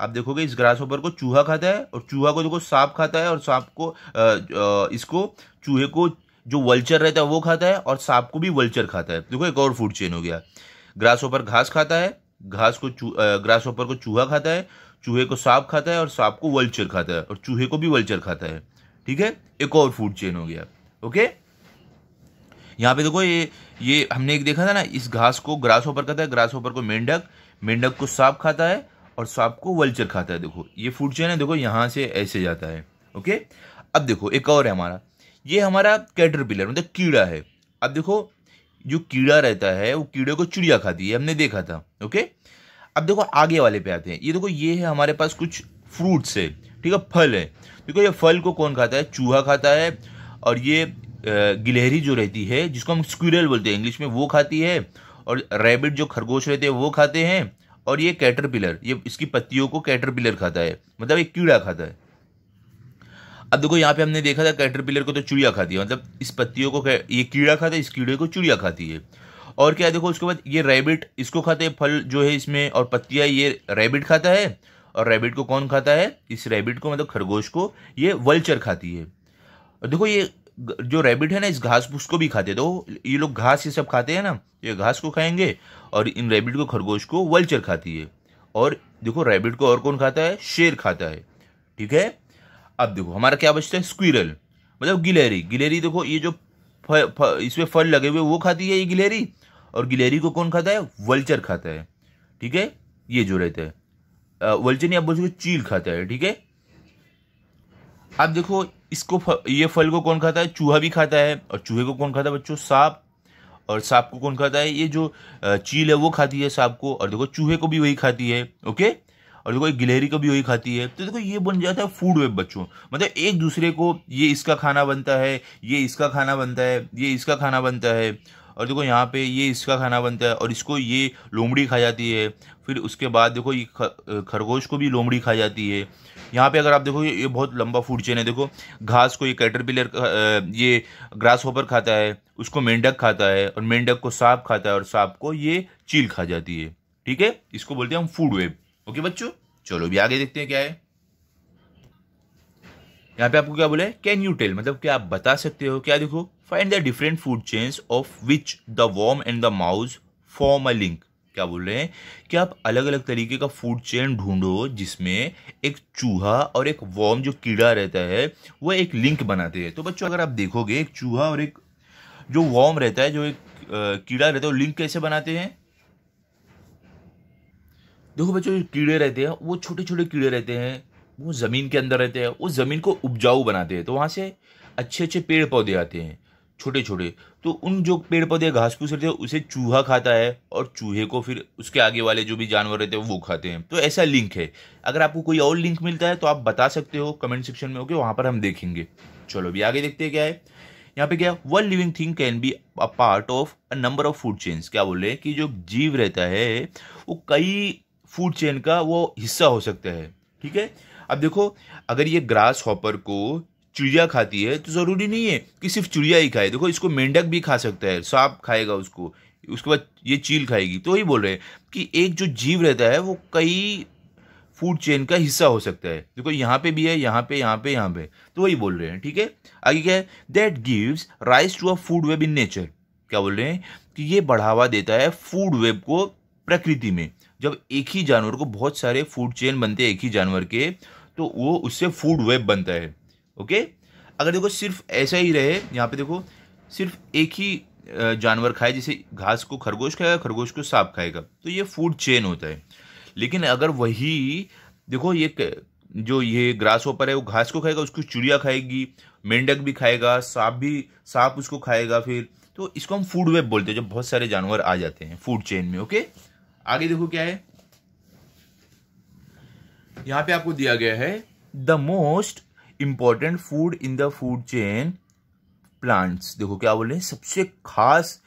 आप देखोगे इस ग्रास होपर को चूहा खाता है और चूहा को देखो सांप खाता है और सांप को आ, आ, इसको चूहे को जो वल्चर रहता है वो खाता है और सांप को भी वल्चर खाता है देखो एक और फूड चेन हो गया ग्रास होपर घास खाता है घास को ग्रास होपर को चूहा खाता है चूहे को सांप खाता है और सांप को वल्चर खाता है और चूहे को भी वल्चर खाता है ठीक है एक और फूड चेन हो गया ओके यहाँ पे देखो ये ये हमने एक देखा था ना इस घास को ग्रास ऊपर खाता है ग्रास ऊपर को मेंढक मेंढक को सांप खाता है और सांप को वल्चर खाता है देखो ये फूड चेन है देखो यहाँ से ऐसे जाता है ओके अब देखो एक और है हमारा ये हमारा कैटरपिलर मतलब कीड़ा है अब देखो जो कीड़ा रहता है वो कीड़े को चिड़िया खाती है हमने देखा था ओके अब देखो आगे वाले पे आते हैं ये देखो ये है हमारे पास कुछ फ्रूट्स है ठीक है फल है देखो ये फल को कौन खाता है चूहा खाता है और ये गिलहरी जो रहती है जिसको हम स्क्यूरल बोलते हैं इंग्लिश में वो खाती है और रैबिट जो खरगोश रहते हैं वो खाते हैं और ये कैटरपिलर ये इसकी पत्तियों को कैटरपिलर खाता है मतलब एक कीड़ा खाता है अब देखो यहाँ पे हमने देखा था कैटरपिलर को तो चुड़िया खाती है मतलब इस पत्तियों को ये कीड़ा खाता है इस कीड़े को चुड़िया खाती है और क्या देखो उसके बाद ये रैबिट इसको खाते हैं फल जो है इसमें और पत्तियाँ ये रैबिट खाता है और रैबिट को कौन खाता है इस रैबिट को मतलब खरगोश को ये वल्चर खाती है और देखो ये जो रैबिट है ना इस घास फूस को भी खाते तो ये लोग घास ये सब खाते हैं ना ये घास को खाएंगे और इन रैबिट को खरगोश को वल्चर खाती है और देखो रैबिट को और कौन खाता है शेर खाता है ठीक है अब देखो हमारा क्या बचता है स्क्विरल मतलब गिलहरी गिलहरी देखो ये जो इसमें फल लगे हुए वो खाती है ये गिलहरी और गिलहरी को कौन खाता है वल्चर खाता है ठीक है ये जो रहता है वल्चर नहीं आप बोल सकते चील खाता है ठीक है अब देखो इसको फ, ये फल को कौन खाता है चूहा भी खाता है और चूहे को कौन खाता है बच्चों सांप और सांप को कौन खाता है ये जो चील है वो खाती है सांप को और देखो चूहे को भी वही खाती है ओके और देखो गिलहरी को भी वही खाती है तो देखो ये बन जाता है फूड वेब बच्चों मतलब एक दूसरे को ये इसका खाना बनता है ये इसका खाना बनता है ये इसका खाना बनता है और देखो यहाँ पे ये इसका खाना बनता है और इसको ये लोमड़ी खा जाती है फिर उसके बाद देखो ये खरगोश को भी लोमड़ी खा जाती है यहाँ पे अगर आप देखो ये बहुत लंबा फूड चेन है देखो घास को ये कैटरपिलर ये ग्रास होपर खाता है उसको मेंढक खाता है और मेंढक को सांप खाता है और सांप को ये चील खा जाती है ठीक है इसको बोलते हैं हम फूड वेब ओके बच्चों चलो अभी आगे देखते हैं क्या है यहाँ पे आपको क्या बोला है कैन यू टेल मतलब क्या आप बता सकते हो क्या देखो find the different food chains of which the worm and the mouse form a link क्या बोल रहे हैं कि आप अलग अलग तरीके का फूड चेन ढूंढो जिसमें एक चूहा और एक वॉर्म जो कीड़ा रहता है वह एक लिंक बनाते हैं तो बच्चों अगर आप देखोगे एक चूहा और एक जो वॉर्म रहता है जो एक कीड़ा रहता है वो लिंक कैसे बनाते हैं देखो बच्चों जो कीड़े रहते हैं वो छोटे छोटे कीड़े रहते हैं वो ज़मीन के अंदर रहते हैं वो ज़मीन को उपजाऊ बनाते हैं तो वहाँ से अच्छे अच्छे पेड़ पौधे आते हैं छोटे छोटे तो उन जो पेड़ पौधे घास फूस रहते हैं उसे चूहा खाता है और चूहे को फिर उसके आगे वाले जो भी जानवर रहते हैं वो खाते हैं तो ऐसा लिंक है अगर आपको कोई और लिंक मिलता है तो आप बता सकते हो कमेंट सेक्शन में ओके वहाँ पर हम देखेंगे चलो अभी आगे देखते हैं क्या है यहाँ पे क्या one living thing can be a part of a number of food chains क्या बोल रहे हैं कि जो जीव रहता है वो कई फूड चेन का वो हिस्सा हो सकता है ठीक है अब देखो अगर ये ग्रास हॉपर को चिड़िया खाती है तो ज़रूरी नहीं है कि सिर्फ चिड़िया ही खाए देखो इसको मेंढक भी खा सकता है सांप खाएगा उसको उसके बाद ये चील खाएगी तो वही बोल रहे हैं कि एक जो जीव रहता है वो कई फूड चेन का हिस्सा हो सकता है देखो यहाँ पे भी है यहाँ पे यहाँ पे यहाँ पे तो वही बोल रहे हैं ठीक है आगे क्या है that gives rise to a food web in nature क्या बोल रहे हैं कि ये बढ़ावा देता है फूड वेब को प्रकृति में जब एक ही जानवर को बहुत सारे फूड चेन बनते हैं एक ही जानवर के तो वो उससे फूड वेब बनता है ओके अगर देखो सिर्फ ऐसा ही रहे यहाँ पे देखो सिर्फ एक ही जानवर खाए जैसे घास को खरगोश खाएगा खरगोश को सांप खाएगा तो ये फूड चेन होता है लेकिन अगर वही देखो ये जो ये ग्रास ऊपर है वो घास को खाएगा उसको चिड़िया खाएगी मेंढक भी खाएगा सांप भी सांप उसको खाएगा फिर तो इसको हम फूड वेब बोलते हैं जब बहुत सारे जानवर आ जाते हैं फूड चेन में ओके आगे देखो क्या है यहां पे आपको दिया गया है the most important food in the food chain plants देखो क्या बोले सबसे खास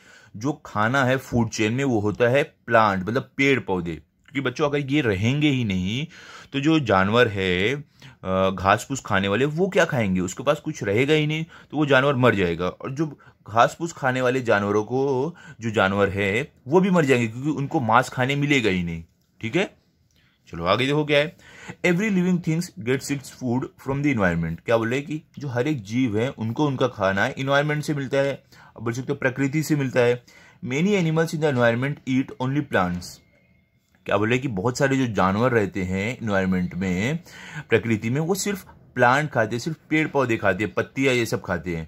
जो खाना है फूड चेन में वो होता है प्लांट मतलब पेड़ पौधे क्योंकि बच्चों अगर ये रहेंगे ही नहीं तो जो जानवर है घास फूस खाने वाले वो क्या खाएंगे उसके पास कुछ रहेगा ही नहीं तो वो जानवर मर जाएगा और जो घास फूस खाने वाले जानवरों को जो जानवर है वो भी मर जाएंगे क्योंकि उनको मांस खाने मिलेगा ही नहीं ठीक है चलो आगे देखो क्या है every living things gets its food from the environment क्या बोले कि जो हर एक जीव है उनको उनका खाना है इन्वायरमेंट से मिलता है आप बोल सकते हो प्रकृति से मिलता है many animals in the environment eat only plants क्या बोले कि बहुत सारे जो जानवर रहते हैं इन्वायरमेंट में प्रकृति में वो सिर्फ प्लांट खाते हैं सिर्फ पेड़ पौधे खाते हैं पत्तियाँ ये सब खाते हैं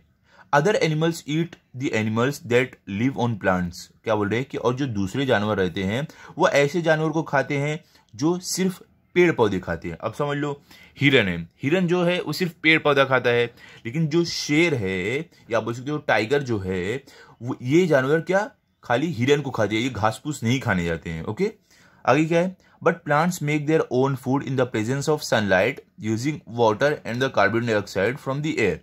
other animals eat the animals that live on plants क्या बोल रहे हैं कि और जो दूसरे जानवर रहते हैं वो ऐसे जानवर को खाते हैं जो सिर्फ पेड़ पौधे खाते हैं अब समझ लो हिरन है हिरन जो है वो सिर्फ पेड़ पौधा खाता है लेकिन जो शेर है या बोल सकते हो टाइगर जो है वो ये जानवर क्या खाली हिरन को खाते हैं ये घास फूस नहीं खाने जाते हैं ओके आगे क्या है but plants make their own food in the presence of sunlight using water and the carbon dioxide from the air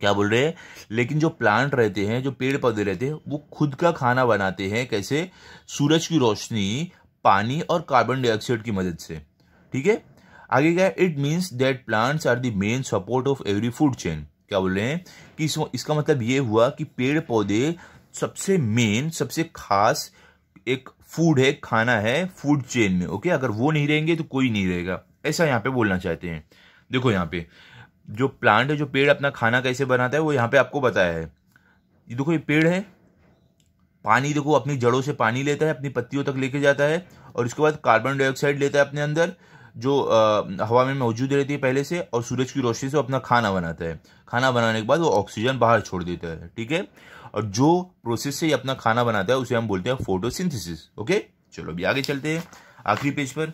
क्या बोल रहे हैं लेकिन जो प्लांट रहते हैं जो पेड़ पौधे रहते हैं वो खुद का खाना बनाते हैं कैसे सूरज की रोशनी पानी और कार्बन डाइऑक्साइड की मदद से ठीक है आगे क्या है it means that plants are the main support of every food chain क्या बोल रहे हैं कि इस, इसका मतलब ये हुआ कि पेड़ पौधे सबसे मेन सबसे खास एक फूड है खाना है फूड चेन में ओके अगर वो नहीं रहेंगे तो कोई नहीं रहेगा ऐसा यहाँ पे बोलना चाहते हैं देखो यहाँ पे जो प्लांट है जो पेड़ अपना खाना कैसे बनाता है वो यहाँ पे आपको बताया है ये देखो ये पेड़ है पानी देखो अपनी जड़ों से पानी लेता है अपनी पत्तियों तक लेके जाता है और उसके बाद कार्बन डाइऑक्साइड लेता है अपने अंदर जो आ, हवा में मौजूद रहती है पहले से और सूरज की रोशनी से अपना खाना बनाता है खाना बनाने के बाद वो ऑक्सीजन बाहर छोड़ देता है ठीक है और जो प्रोसेस से अपना खाना बनाता है उसे हम बोलते हैं फोटोसिंथेसिस ओके चलो अभी आगे चलते हैं आखिरी पेज पर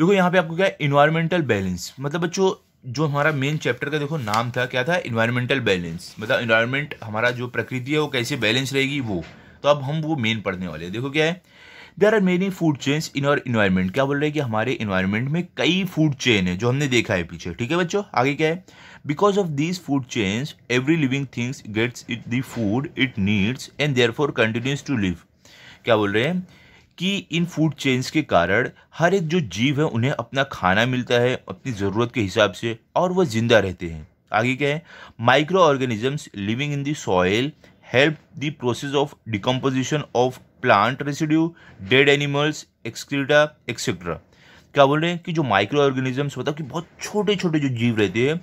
देखो यहाँ पे आपको क्या है इन्वायरमेंटल बैलेंस मतलब बच्चों जो हमारा मेन चैप्टर का देखो नाम था क्या था इन्वायरमेंटल बैलेंस मतलब इन्वायरमेंट हमारा जो प्रकृति है वो कैसे बैलेंस रहेगी वो तो अब हम वो मेन पढ़ने वाले हैं देखो क्या है there are many food chains in our environment क्या बोल रहे हैं कि हमारे इन्वायरमेंट में कई फूड चेन है जो हमने देखा है पीछे ठीक है बच्चों आगे क्या है because of these food chains every living things gets it the food it needs and therefore continues to live क्या बोल रहे हैं कि इन फूड चेन्स के कारण हर एक जो जीव है उन्हें अपना खाना मिलता है अपनी ज़रूरत के हिसाब से और वह ज़िंदा रहते हैं आगे क्या है micro organisms living in the soil help the process of decomposition of plant residue dead animals excreta etcetera क्या बोल रहे हैं कि जो माइक्रो ऑर्गेनिजम्स मतलब कि बहुत छोटे छोटे जो जीव रहते हैं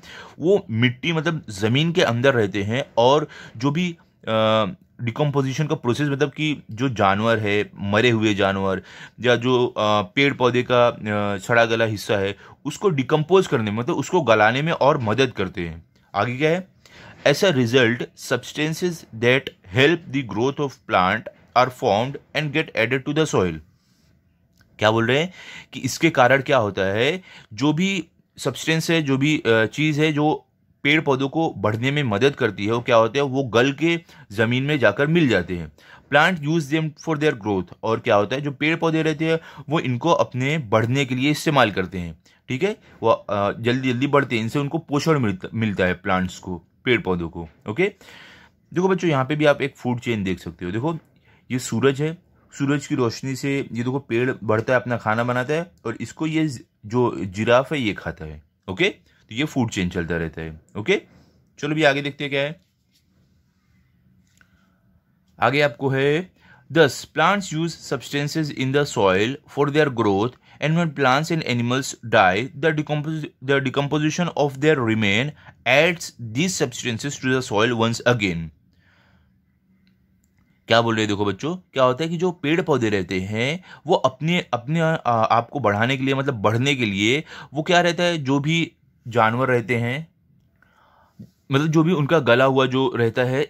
वो मिट्टी मतलब ज़मीन के अंदर रहते हैं और जो भी डिकम्पोजिशन का प्रोसेस मतलब कि जो जानवर है मरे हुए जानवर या जो पेड़ पौधे का सड़ा गला हिस्सा है उसको डिकम्पोज करने में मतलब उसको गलाने में और मदद करते हैं आगे क्या है as a result substances that help the growth of plant are formed and get added to the soil क्या बोल रहे हैं कि इसके कारण क्या होता है जो भी सब्सटेंस है जो भी चीज़ है जो पेड़ पौधों को बढ़ने में मदद करती है वो क्या होते हैं वो गल के ज़मीन में जाकर मिल जाते हैं plant use them for their growth और क्या होता है जो पेड़ पौधे रहते हैं वो इनको अपने बढ़ने के लिए इस्तेमाल करते हैं ठीक है वो जल्दी जल्दी बढ़ते हैं इनसे उनको पोषण मिलता मिलता है प्लांट्स को पेड़ पौधों को ओके देखो बच्चों यहाँ पे भी आप एक फूड चेन देख सकते हो देखो ये सूरज है सूरज की रोशनी से ये देखो पेड़ बढ़ता है अपना खाना बनाता है और इसको ये जो जिराफ है ये खाता है ओके तो ये फूड चेन चलता रहता है ओके चलो भी आगे देखते हैं क्या है आगे आपको है thus plants use substances in the soil for their growth and when plants and animals die the decompos the decomposition of their remain adds these substances to the soil क्या बोल रहे हैं देखो बच्चों क्या होता है कि जो पेड़ पौधे रहते हैं वो अपने अपने आपको बढ़ाने के लिए मतलब बढ़ने के लिए वो क्या रहता है जो भी जानवर रहते हैं मतलब जो भी उनका गला हुआ जो रहता है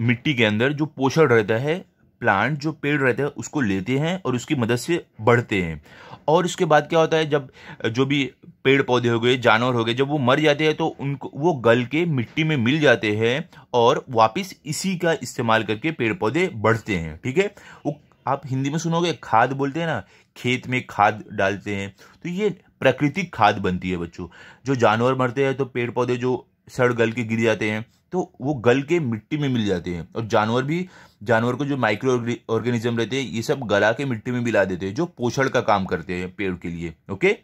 मिट्टी के अंदर जो पोषण रहता है प्लांट जो पेड़ रहता है उसको लेते हैं और उसकी मदद से बढ़ते हैं और उसके बाद क्या होता है जब जो भी पेड़ पौधे हो गए जानवर हो गए जब वो मर जाते हैं तो उनको वो गल के मिट्टी में मिल जाते हैं और वापस इसी का इस्तेमाल करके पेड़ पौधे बढ़ते हैं ठीक है वो आप हिंदी में सुनोगे खाद बोलते हैं ना खेत में खाद डालते हैं तो ये प्राकृतिक खाद बनती है बच्चों जो जानवर मरते हैं तो पेड़ पौधे जो सड़ गल के गिर जाते हैं तो वो गल के मिट्टी में मिल जाते हैं और जानवर भी जानवर को जो माइक्रो ऑर्गेनिज्म रहते हैं ये सब गला के मिट्टी में मिला देते हैं जो पोषण का काम करते हैं पेड़ के लिए ओके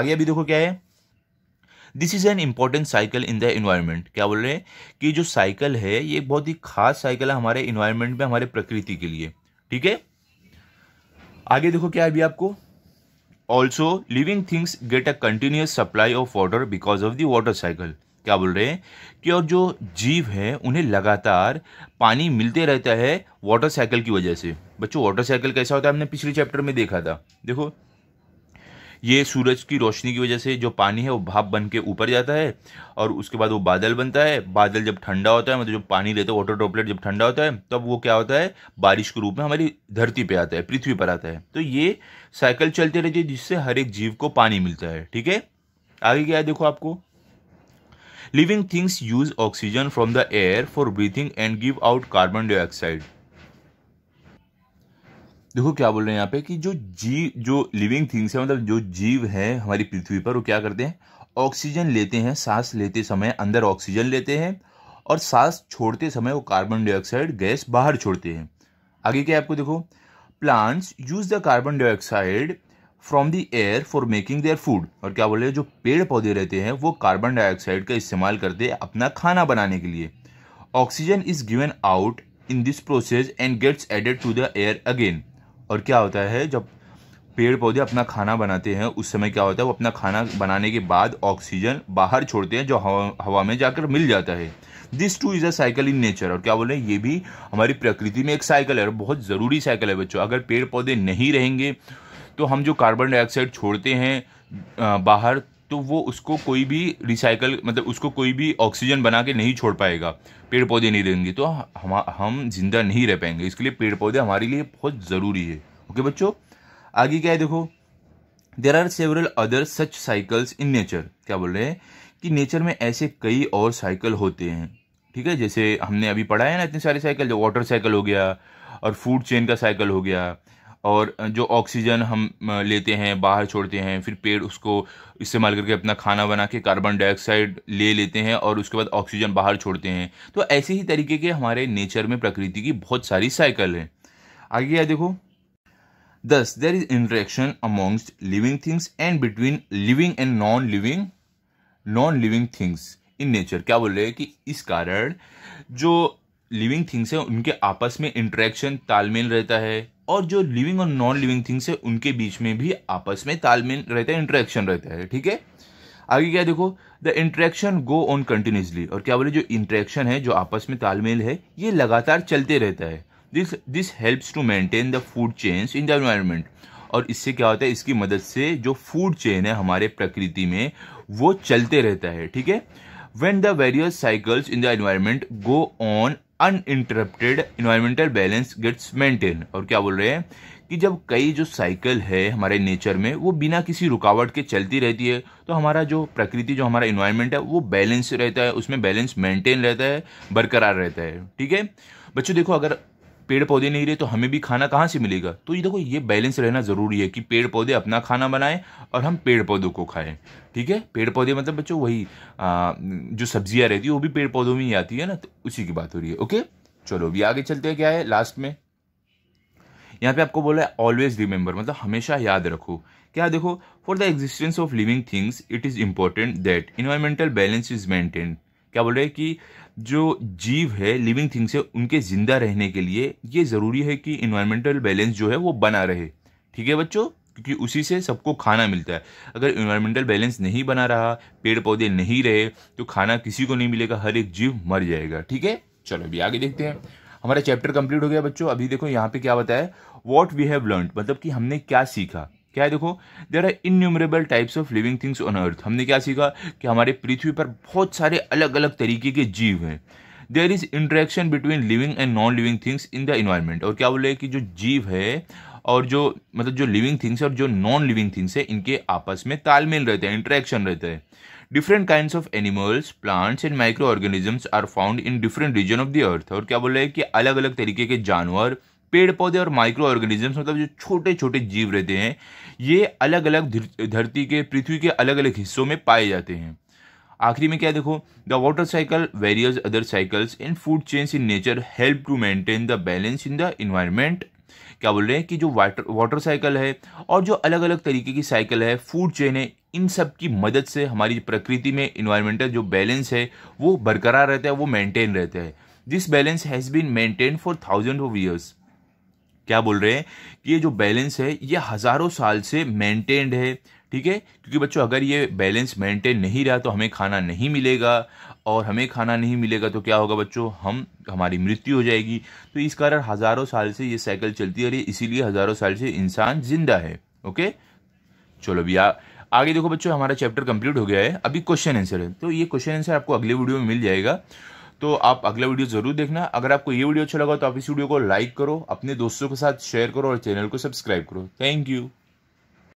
आगे अभी देखो क्या है this is an important cycle in the environment क्या बोल रहे हैं कि जो साइकिल है ये बहुत ही खास साइकिल है हमारे इन्वायरमेंट में हमारे प्रकृति के लिए ठीक है आगे देखो क्या है अभी आपको also living things get a continuous supply of water because of the water cycle क्या बोल रहे हैं कि और जो जीव है उन्हें लगातार पानी मिलते रहता है वाटर साइकिल की वजह से बच्चों वाटर साइकिल कैसा होता है हमने पिछले चैप्टर में देखा था देखो ये सूरज की रोशनी की वजह से जो पानी है वो भाप बन के ऊपर जाता है और उसके बाद वो बादल बनता है बादल जब ठंडा होता है मतलब जो पानी लेते हैं वाटर ड्रॉपलेट जब ठंडा होता है तब वो क्या होता है बारिश के रूप में हमारी धरती पर आता है पृथ्वी पर आता है तो ये साइकिल चलते रहती है जिससे हर एक जीव को पानी मिलता है ठीक है आगे क्या है देखो आपको living things use oxygen from the air for breathing and give out carbon dioxide देखो क्या बोल रहे हैं यहाँ पे कि जो जीव जो लिविंग थिंग्स है मतलब जो जीव है हमारी पृथ्वी पर वो क्या करते हैं ऑक्सीजन लेते हैं सांस लेते समय अंदर ऑक्सीजन लेते हैं और सांस छोड़ते समय वो कार्बन डाइऑक्साइड गैस बाहर छोड़ते हैं आगे क्या है आपको देखो plants use the carbon dioxide from the air for making their food और क्या बोल रहे हैं जो पेड़ पौधे रहते हैं वो कार्बन डाइऑक्साइड का इस्तेमाल करते हैं अपना खाना बनाने के लिए oxygen is given out in this process and gets added to the air again और क्या होता है जब पेड़ पौधे अपना खाना बनाते हैं उस समय क्या होता है वो अपना खाना बनाने के बाद ऑक्सीजन बाहर छोड़ते हैं जो हवा हवा में जाकर मिल जाता है this too is a cycle in nature और क्या बोल रहे हैं ये भी हमारी प्रकृति में एक साइकिल है और बहुत ज़रूरी साइकिल है बच्चों अगर पेड़ पौधे नहीं रहेंगे तो हम जो कार्बन डाइऑक्साइड छोड़ते हैं बाहर तो वो उसको कोई भी रिसाइकल मतलब उसको कोई भी ऑक्सीजन बना के नहीं छोड़ पाएगा पेड़ पौधे नहीं देंगे तो हम हम जिंदा नहीं रह पाएंगे इसके लिए पेड़ पौधे हमारे लिए बहुत ज़रूरी है ओके बच्चों आगे क्या है देखो there are several other such cycles in nature क्या बोल रहे हैं कि नेचर में ऐसे कई और साइकिल होते हैं ठीक है जैसे हमने अभी पढ़ा है ना इतने सारे साइकिल जो वाटर साइकिल हो गया और फूड चेन का साइकिल हो गया और जो ऑक्सीजन हम लेते हैं बाहर छोड़ते हैं फिर पेड़ उसको इस्तेमाल करके अपना खाना बना के कार्बन डाइऑक्साइड ले लेते हैं और उसके बाद ऑक्सीजन बाहर छोड़ते हैं तो ऐसे ही तरीके के हमारे नेचर में प्रकृति की बहुत सारी साइकिल है आगे क्या देखो thus there is interaction amongst living things and between living and non living non living things in nature क्या बोल रहे हैं कि इस कारण जो लिविंग थिंग्स हैं उनके आपस में इंट्रैक्शन तालमेल रहता है और जो लिविंग और नॉन लिविंग थिंग्स है उनके बीच में भी आपस में तालमेल रहता है इंटरेक्शन रहता है ठीक है आगे क्या देखो the interaction go on continuously और क्या बोले जो इंट्रैक्शन है जो आपस में तालमेल है ये लगातार चलते रहता है this this helps to maintain the food chains in the environment और इससे क्या होता है इसकी मदद से जो फूड चेन है हमारे प्रकृति में वो चलते रहता है ठीक है when the various cycles in the environment go on uninterrupted environmental balance gets maintain और क्या बोल रहे हैं कि जब कई जो साइकिल है हमारे नेचर में वो बिना किसी रुकावट के चलती रहती है तो हमारा जो प्रकृति जो हमारा इन्वायरमेंट है वो बैलेंस रहता है उसमें बैलेंस मेंटेन रहता है बरकरार रहता है ठीक है बच्चों देखो अगर पेड़ पौधे नहीं रहे तो हमें भी खाना कहाँ से मिलेगा तो ये देखो ये बैलेंस रहना ज़रूरी है कि पेड़ पौधे अपना खाना बनाएं और हम पेड़ पौधों को खाएं ठीक है पेड़ पौधे मतलब बच्चों वही आ, जो सब्जियाँ रहती है वो भी पेड़ पौधों में ही आती है ना तो उसी की बात हो रही है ओके चलो अभी आगे चलते हैं क्या है लास्ट में यहाँ पे आपको बोला है ऑलवेज रिमेंबर मतलब हमेशा याद रखो क्या देखो for the existence of living things it is important that environmental balance is maintain क्या बोल रहे हैं कि जो जीव है लिविंग थिंग्स है उनके ज़िंदा रहने के लिए ये ज़रूरी है कि इन्वायरमेंटल बैलेंस जो है वो बना रहे ठीक है बच्चों क्योंकि उसी से सबको खाना मिलता है अगर इन्वायरमेंटल बैलेंस नहीं बना रहा पेड़ पौधे नहीं रहे तो खाना किसी को नहीं मिलेगा हर एक जीव मर जाएगा ठीक है चलो अभी आगे देखते हैं हमारा चैप्टर कंप्लीट हो गया बच्चों अभी देखो यहाँ पे क्या बताया वॉट वी हैव लर्न मतलब कि हमने क्या सीखा क्या है देखो there are innumerable types of living things on earth हमने क्या सीखा कि हमारे पृथ्वी पर बहुत सारे अलग अलग तरीके के जीव हैं there is interaction between living and non living things in the environment और क्या बोले कि जो जीव है और जो मतलब जो लिविंग थिंग्स और जो नॉन लिविंग थिंग्स है इनके आपस में तालमेल रहते हैं इंट्रैक्शन रहता है different kind of animals plants and micro organisms are found in different region of the earth और क्या बोल रहे हैं कि अलग अलग तरीके के जानवर पेड़ पौधे और माइक्रो ऑर्गेनिजम्स मतलब जो छोटे छोटे जीव रहते हैं ये अलग अलग धरती के पृथ्वी के अलग अलग हिस्सों में पाए जाते हैं आखिरी में क्या देखो the water cycle various other cycles in food change in nature help to maintain the balance in the environment क्या बोल रहे हैं कि जो वाटर वाटर साइकिल है और जो अलग अलग तरीके की साइकिल है फूड चेन है इन सब की मदद से हमारी प्रकृति में इन्वायरमेंटल जो बैलेंस है वो बरकरार रहता है वो मेंटेन रहता है this balance has been maintain for thousand of years क्या बोल रहे हैं कि ये जो बैलेंस है ये हज़ारों साल से मेंटेन्ड है ठीक है क्योंकि बच्चों अगर ये बैलेंस मेंटेन नहीं रहा तो हमें खाना नहीं मिलेगा और हमें खाना नहीं मिलेगा तो क्या होगा बच्चों हम हमारी मृत्यु हो जाएगी तो इस कारण हज़ारों साल से ये साइकिल चलती है और इसीलिए हज़ारों साल से इंसान जिंदा है ओके चलो भैया आगे देखो बच्चों हमारा चैप्टर कंप्लीट हो गया है अभी क्वेश्चन आंसर है तो ये क्वेश्चन आंसर आपको अगले वीडियो में मिल जाएगा तो आप अगला वीडियो जरूर देखना अगर आपको ये वीडियो अच्छा लगा तो आप इस वीडियो को लाइक करो अपने दोस्तों के साथ शेयर करो और चैनल को सब्सक्राइब करो थैंक यू